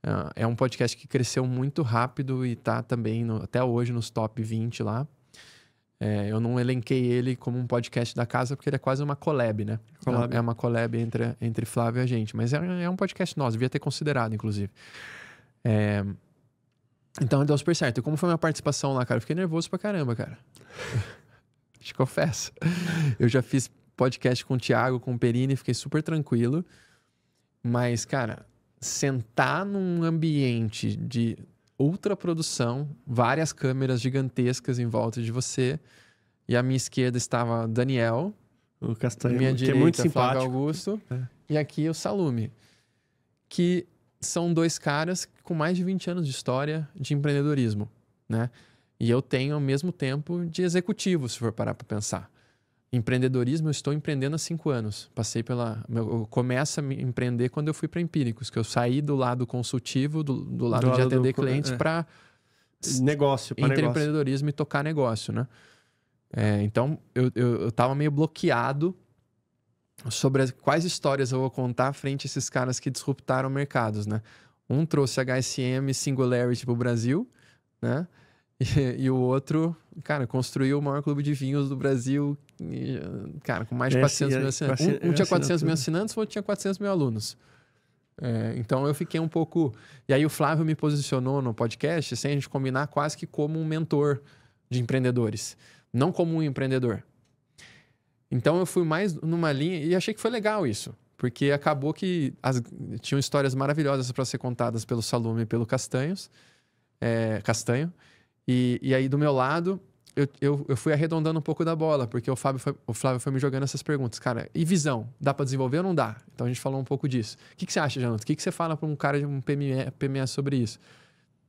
Eh, é um podcast que cresceu muito rápido e tá também no, até hoje nos top 20 lá. É, eu não elenquei ele como um podcast da casa, porque ele é quase uma collab, né? Collab. É, é uma collab entre, entre Flávio e a gente. Mas é, é um podcast nosso, devia ter considerado, inclusive. É, então deu super certo. E como foi minha participação lá, cara? Eu fiquei nervoso pra caramba, cara. *laughs* Te confesso. Eu já fiz podcast com o Thiago, com o Perini, fiquei super tranquilo. Mas, cara, sentar num ambiente de ultra produção, várias câmeras gigantescas em volta de você, e à minha esquerda estava Daniel, o Castanho, minha direita, que é muito simpático. Augusto, é. e aqui o Salume, que são dois caras com mais de 20 anos de história de empreendedorismo, né? E eu tenho ao mesmo tempo de executivo, se for parar para pensar. Empreendedorismo, eu estou empreendendo há cinco anos. Passei pela. Eu começo a me empreender quando eu fui para Empíricos, que eu saí do lado consultivo, do, do lado do de atender do... clientes, é. para. Negócio, para Entre empreendedorismo e tocar negócio, né? É, então, eu, eu, eu tava meio bloqueado sobre as, quais histórias eu vou contar frente a esses caras que disruptaram mercados, né? Um trouxe HSM Singularity para o Brasil, né? E, *laughs* e, o outro, cara, construiu o maior clube de vinhos do Brasil, e, cara, com mais de 400 mil é, assinantes. Um, um é tinha 400 mil assinantes, o outro tinha 400 mil alunos. É, então eu fiquei um pouco. E aí o Flávio me posicionou no podcast, sem a gente combinar, quase que como um mentor de empreendedores, não como um empreendedor. Então eu fui mais numa linha e achei que foi legal isso, porque acabou que as, tinham histórias maravilhosas para ser contadas pelo Salume e pelo Castanhos, é, Castanho. E, e aí, do meu lado, eu, eu, eu, fui arredondando um pouco da bola, porque o, Fábio foi, o Flávio foi me jogando essas perguntas. Cara, e visão? Dá para desenvolver ou não dá? Então a gente falou um pouco disso. O que, que você acha, Janus? O que, que você fala para um cara de um PME, PME sobre isso?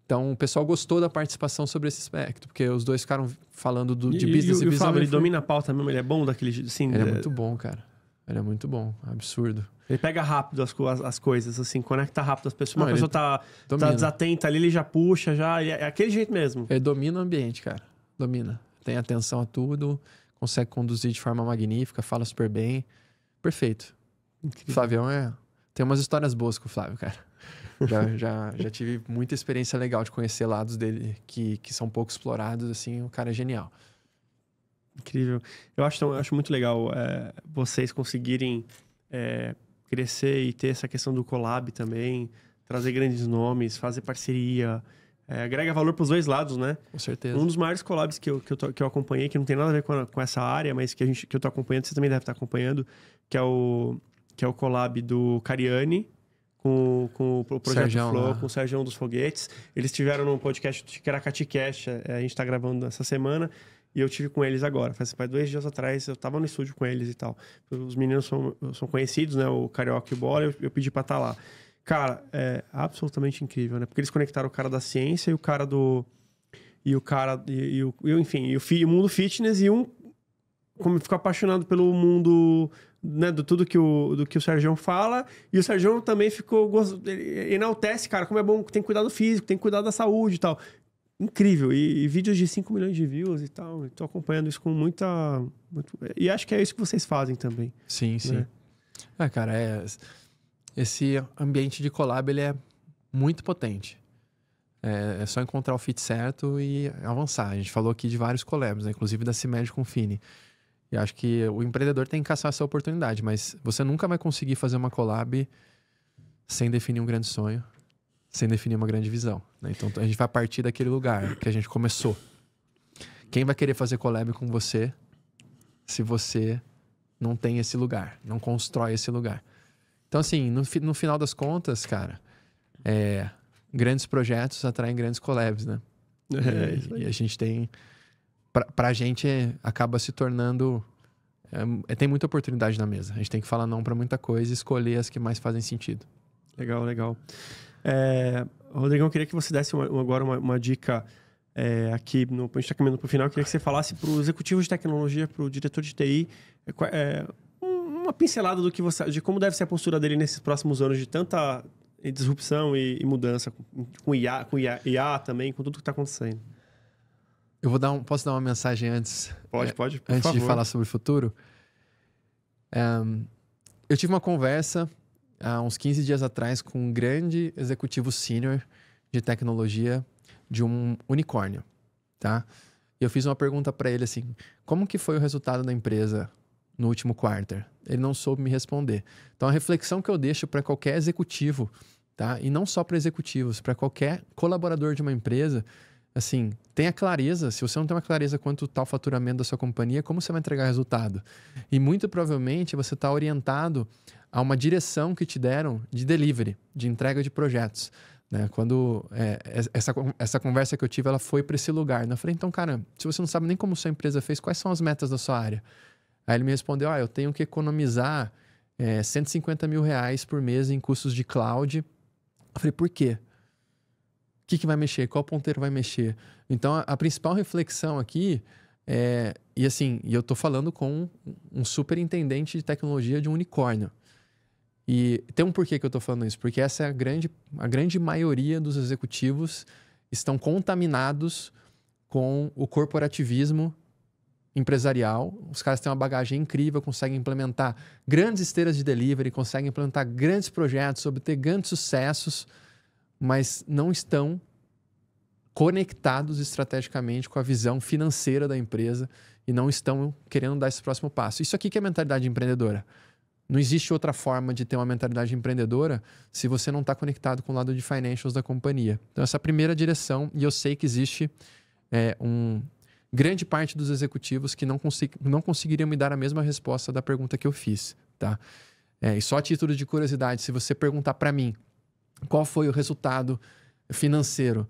Então o pessoal gostou da participação sobre esse aspecto, porque os dois ficaram falando do, de e, business e, e, e visão. O Fábio, ele domina a pauta mesmo, ele é bom daquele. jeito. ele é... é muito bom, cara. Ele é muito bom, absurdo. Ele pega rápido as, as, as coisas, assim, conecta rápido as pessoas. Uma Não, pessoa tá, tá desatenta ali, ele já puxa, já. É, é aquele jeito mesmo. Ele domina o ambiente, cara. Domina. Tem atenção a tudo, consegue conduzir de forma magnífica, fala super bem. Perfeito. Incrível. Flavião é. Tem umas histórias boas com o Flávio, cara. Já, já, já tive muita experiência legal de conhecer lados dele que, que são pouco explorados, assim, o cara é genial. Incrível. Eu acho, eu acho muito legal é, vocês conseguirem é, crescer e ter essa questão do collab também, trazer grandes nomes, fazer parceria. É, agrega valor para os dois lados, né? Com certeza. Um dos maiores collabs que eu, que eu, tô, que eu acompanhei, que não tem nada a ver com, a, com essa área, mas que, a gente, que eu estou acompanhando, você também deve estar acompanhando, que é o, que é o collab do Cariani com, com o Projeto Sergião, Flow, né? com o Sérgio dos Foguetes. Eles tiveram no podcast do Ticaracati Cash, a gente está gravando essa semana. E eu tive com eles agora. Faz, dois dias atrás, eu tava no estúdio com eles e tal. Os meninos são, são conhecidos, né? O Carioca e o Bola, eu, eu pedi pra estar tá lá. Cara, é absolutamente incrível, né? Porque eles conectaram o cara da ciência e o cara do. E o cara. E, e o, e, enfim, e o, o mundo fitness e um. Como ficou apaixonado pelo mundo né, do tudo que o, do que o Sérgio fala. E o Sérgio também ficou. Enaltece, cara, como é bom, tem que físico, tem cuidado da saúde e tal incrível. E, e, vídeos de 5 milhões de views e tal. Estou acompanhando isso com muita. Muito... e acho que é isso que vocês fazem também. Sim, né? sim. É, cara, é, esse ambiente de collab ele é muito potente. É, é, só encontrar o fit certo e avançar. A gente falou aqui de vários collabs, né? inclusive da CIMED com o Fini. E acho que o empreendedor tem que caçar essa oportunidade, mas você nunca vai conseguir fazer uma collab sem definir um grande sonho sem definir uma grande visão. Né? Então a gente vai partir daquele lugar que a gente começou. Quem vai querer fazer collab com você se você não tem esse lugar, não constrói esse lugar? Então, assim, no, no final das contas, cara, é, grandes projetos atraem grandes collabs, né? *laughs* É, e, e a gente tem. Pra, pra gente, é, acaba se tornando. É, é, tem muita oportunidade na mesa. A gente tem que falar não para muita coisa e escolher as que mais fazem sentido. Legal, legal. É, Rodrigão, eu queria que você desse uma, agora uma, uma dica é, aqui, no, a gente está caminhando para o final, eu queria que você falasse para o executivo de tecnologia, para o diretor de TI, é, é uma pincelada do que você, de como deve ser a postura dele nesses próximos anos de tanta disrupção e, e mudança, com, com, IA, com IA, IA também, com tudo que está acontecendo. Eu vou dar um, posso dar uma mensagem antes? Pode, é, pode. antes favor. de falar sobre o futuro. Um, eu tive uma conversa há uns 15 dias atrás com um grande executivo sênior de tecnologia de um unicórnio, tá? E eu fiz uma pergunta para ele assim: "Como que foi o resultado da empresa no último quarter?" Ele não soube me responder. Então a reflexão que eu deixo para qualquer executivo, tá? E não só para executivos, para qualquer colaborador de uma empresa, assim, tenha clareza. Se você não tem uma clareza quanto está o faturamento da sua companhia, como você vai entregar resultado? E muito provavelmente você está orientado a uma direção que te deram de delivery, de entrega de projetos. Né? Quando é, essa, essa conversa que eu tive, ela foi para esse lugar. Né? Eu falei, então, cara, se você não sabe nem como sua empresa fez, quais são as metas da sua área? Aí ele me respondeu, ah, eu tenho que economizar é, 150 mil reais por mês em custos de cloud. Eu falei, por quê? O que, que vai mexer? Qual ponteiro vai mexer? Então, a, a principal reflexão aqui é... E assim, eu estou falando com um superintendente de tecnologia de um unicórnio. E tem um porquê que eu estou falando isso, porque essa é a grande, a grande maioria dos executivos estão contaminados com o corporativismo empresarial. Os caras têm uma bagagem incrível, conseguem implementar grandes esteiras de delivery, conseguem implementar grandes projetos, obter grandes sucessos, mas não estão conectados estrategicamente com a visão financeira da empresa e não estão querendo dar esse próximo passo. Isso aqui que é mentalidade empreendedora. Não existe outra forma de ter uma mentalidade empreendedora se você não está conectado com o lado de financials da companhia. Então, essa é a primeira direção, e eu sei que existe é, um grande parte dos executivos que não, consegu, não conseguiriam me dar a mesma resposta da pergunta que eu fiz. Tá? É, e só a título de curiosidade, se você perguntar para mim qual foi o resultado financeiro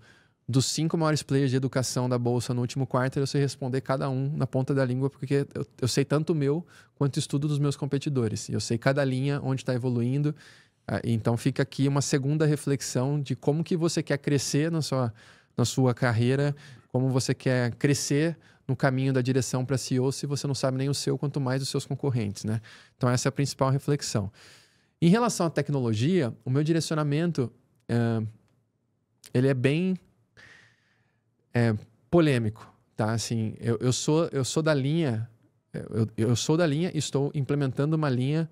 dos cinco maiores players de educação da Bolsa no último quarto, eu sei responder cada um na ponta da língua, porque eu, eu sei tanto o meu quanto estudo dos meus competidores. Eu sei cada linha, onde está evoluindo. Ah, então fica aqui uma segunda reflexão de como que você quer crescer na sua, na sua carreira, como você quer crescer no caminho da direção para CEO se você não sabe nem o seu, quanto mais os seus concorrentes, né? Então essa é a principal reflexão. Em relação à tecnologia, o meu direcionamento, uh, ele é bem é, polêmico, tá? Assim, eu, eu, sou, eu sou da linha, eu, eu sou da linha, estou implementando uma linha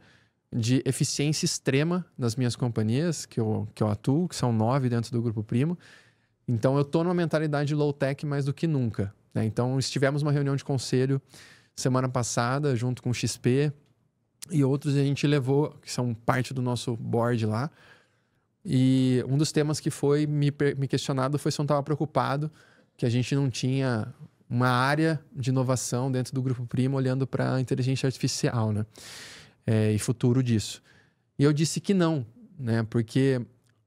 de eficiência extrema nas minhas companhias que eu, que eu atuo, que são nove dentro do Grupo Primo. Então, eu estou numa mentalidade low-tech mais do que nunca. Né? Então, estivemos uma reunião de conselho semana passada, junto com o XP e outros, e a gente levou, que são parte do nosso board lá. E um dos temas que foi me, me questionado foi se eu não estava preocupado que a gente não tinha uma área de inovação dentro do Grupo Primo olhando para inteligência artificial, né? É, e futuro disso. E eu disse que não, né? Porque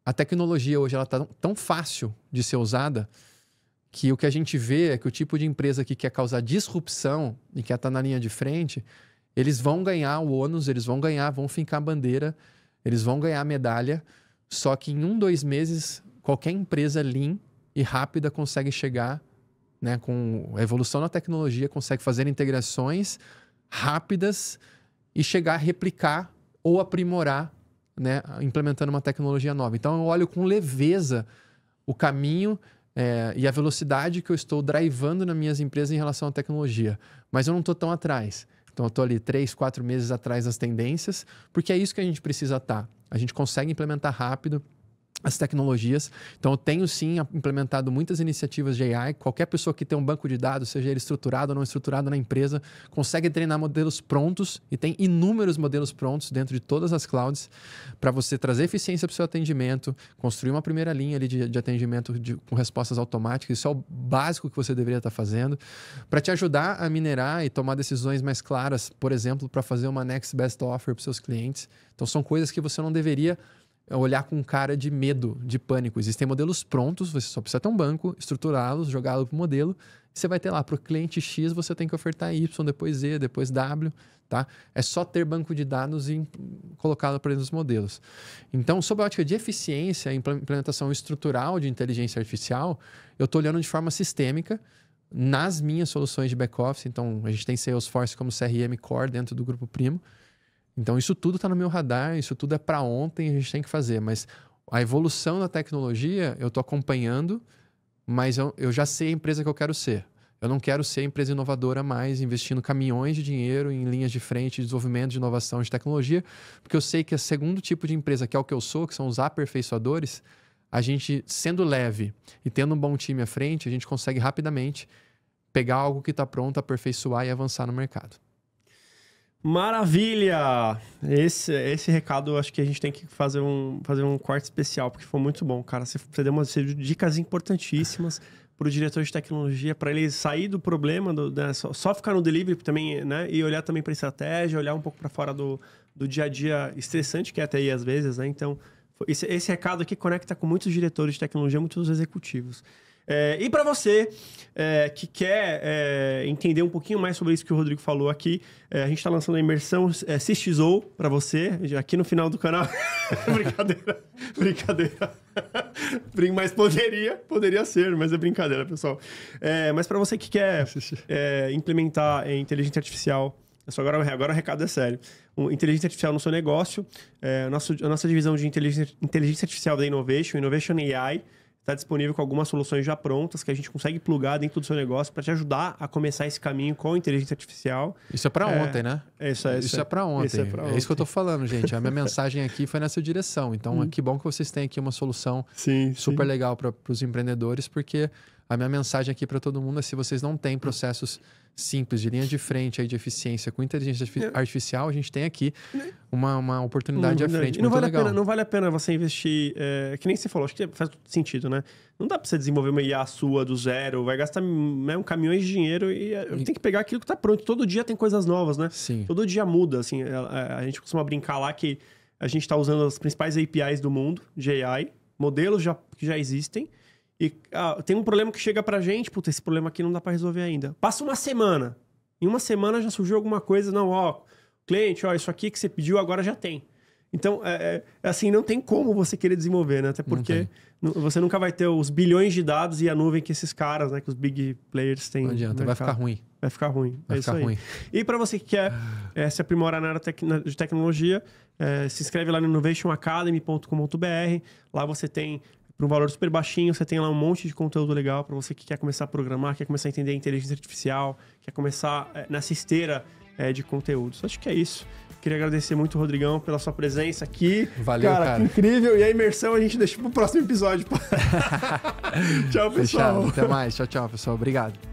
a tecnologia hoje ela está tão fácil de ser usada que o que a gente vê é que o tipo de empresa que quer causar disrupção e que está na linha de frente, eles vão ganhar o ônus, eles vão ganhar, vão fincar a bandeira, eles vão ganhar a medalha, só que em um, dois meses, qualquer empresa lean e rápida consegue chegar, né, com a evolução na tecnologia, consegue fazer integrações rápidas e chegar a replicar ou aprimorar, né, implementando uma tecnologia nova. Então eu olho com leveza o caminho é, e a velocidade que eu estou drivando nas minhas empresas em relação à tecnologia. Mas eu não estou tão atrás. Então eu estou ali três, quatro meses atrás das tendências, porque é isso que a gente precisa estar. Tá. A gente consegue implementar rápido, as tecnologias. Então, eu tenho sim implementado muitas iniciativas de AI. Qualquer pessoa que tem um banco de dados, seja ele estruturado ou não estruturado na empresa, consegue treinar modelos prontos e tem inúmeros modelos prontos dentro de todas as clouds para você trazer eficiência para o seu atendimento, construir uma primeira linha ali de, de atendimento de, com respostas automáticas. Isso é o básico que você deveria estar tá fazendo para te ajudar a minerar e tomar decisões mais claras, por exemplo, para fazer uma next best offer para seus clientes. Então, são coisas que você não deveria é olhar com cara de medo, de pânico. Existem modelos prontos, você só precisa ter um banco, estruturá-los, jogá-lo para o modelo. Você vai ter lá para o cliente X, você tem que ofertar Y, depois Z, depois W, tá? É só ter banco de dados e colocá-lo para dentro dos modelos. Então, sob a ótica de eficiência implementação estrutural de inteligência artificial, eu estou olhando de forma sistêmica nas minhas soluções de back-office. Então, a gente tem Salesforce como CRM Core dentro do Grupo Primo. Então, isso tudo está no meu radar, isso tudo é para ontem, a gente tem que fazer. Mas a evolução da tecnologia eu estou acompanhando, mas eu, eu já sei a empresa que eu quero ser. Eu não quero ser empresa inovadora mais, investindo caminhões de dinheiro em linhas de frente de desenvolvimento, de inovação, de tecnologia, porque eu sei que o é segundo tipo de empresa, que é o que eu sou, que são os aperfeiçoadores, a gente sendo leve e tendo um bom time à frente, a gente consegue rapidamente pegar algo que está pronto, aperfeiçoar e avançar no mercado. Maravilha! Esse, esse recado acho que a gente tem que fazer um, fazer um corte especial, porque foi muito bom, cara. Você, você deu umas dicas importantíssimas para o diretor de tecnologia, para ele sair do problema, do, né, só, só, ficar no delivery também, né? E olhar também para estratégia, olhar um pouco para fora do, do dia a dia estressante que é até aí às vezes, né? Então, esse, esse recado aqui conecta com muitos diretores de tecnologia, muitos executivos. É, e para você é, que quer é, entender um pouquinho mais sobre isso que o Rodrigo falou aqui, é, a gente está lançando a imersão é, Cistizou para você, aqui no final do canal. *laughs* brincadeira, brincadeira. mas poderia, poderia ser, mas é brincadeira, pessoal. É, mas para você que quer é, implementar inteligência artificial agora, agora o recado é sério. Um, inteligência artificial no seu negócio. É, nosso, a nossa divisão de inteligência, inteligência artificial da Innovation, Innovation AI, está disponível com algumas soluções já prontas que a gente consegue plugar dentro do seu negócio para te ajudar a começar esse caminho com a inteligência artificial. Isso é para é, ontem, né? Isso, é, isso, isso é, é para ontem. É, ontem. é isso que eu estou falando, gente. A minha *laughs* mensagem aqui foi nessa direção. Então, hum. que bom que vocês têm aqui uma solução sim, super sim. legal para os empreendedores, porque a minha mensagem aqui para todo mundo é: se vocês não têm processos simples de linha de frente aí de eficiência com inteligência é. artificial, a gente tem aqui né? uma, uma oportunidade não, uhum, à frente. Não vale, legal. A pena, não vale a pena você investir, é, que nem você falou, acho que faz sentido, né? Não dá para você desenvolver uma IA sua do zero, vai gastar né, um caminhão de dinheiro e, eh, e... tem que pegar aquilo que está pronto. Todo dia tem coisas novas, né? Sim. Todo dia muda, assim. A, eh, a gente costuma brincar lá que a gente está usando as principais APIs do mundo, de AI, modelos já, que já existem e ah, tem um problema que chega pra gente, puta, esse problema aqui não dá para resolver ainda. Passa uma semana. Em uma semana já surgiu alguma coisa, não, ó, cliente, ó, isso aqui que você pediu agora já tem. Então, é, é, é assim, não tem como você querer desenvolver, né? Até porque você nunca vai ter os bilhões de dados e a nuvem que esses caras, né? Que os big players têm. Não adianta, vai, ficar, ruim. Vai ficar ruim. Vai é ficar ruim. E para você que quer é, se aprimorar na área tec de tecnologia, eh, se inscreve lá no innovationacademy.com.br. Lá você tem por um valor super baixinho, você tem lá um monte de conteúdo legal para você que quer começar a programar, quer começar a entender a inteligência artificial, quer começar eh, nessa esteira é, de conteúdos. Acho que é isso. Queria agradecer muito, Rodrigão, pela sua presença aqui. Valeu, cara. cara. incrível. E a imersão a gente deixa pro próximo episódio. *laughs* tchau, pessoal. Fechado. Até mais. Tchau, tchau, pessoal. Obrigado.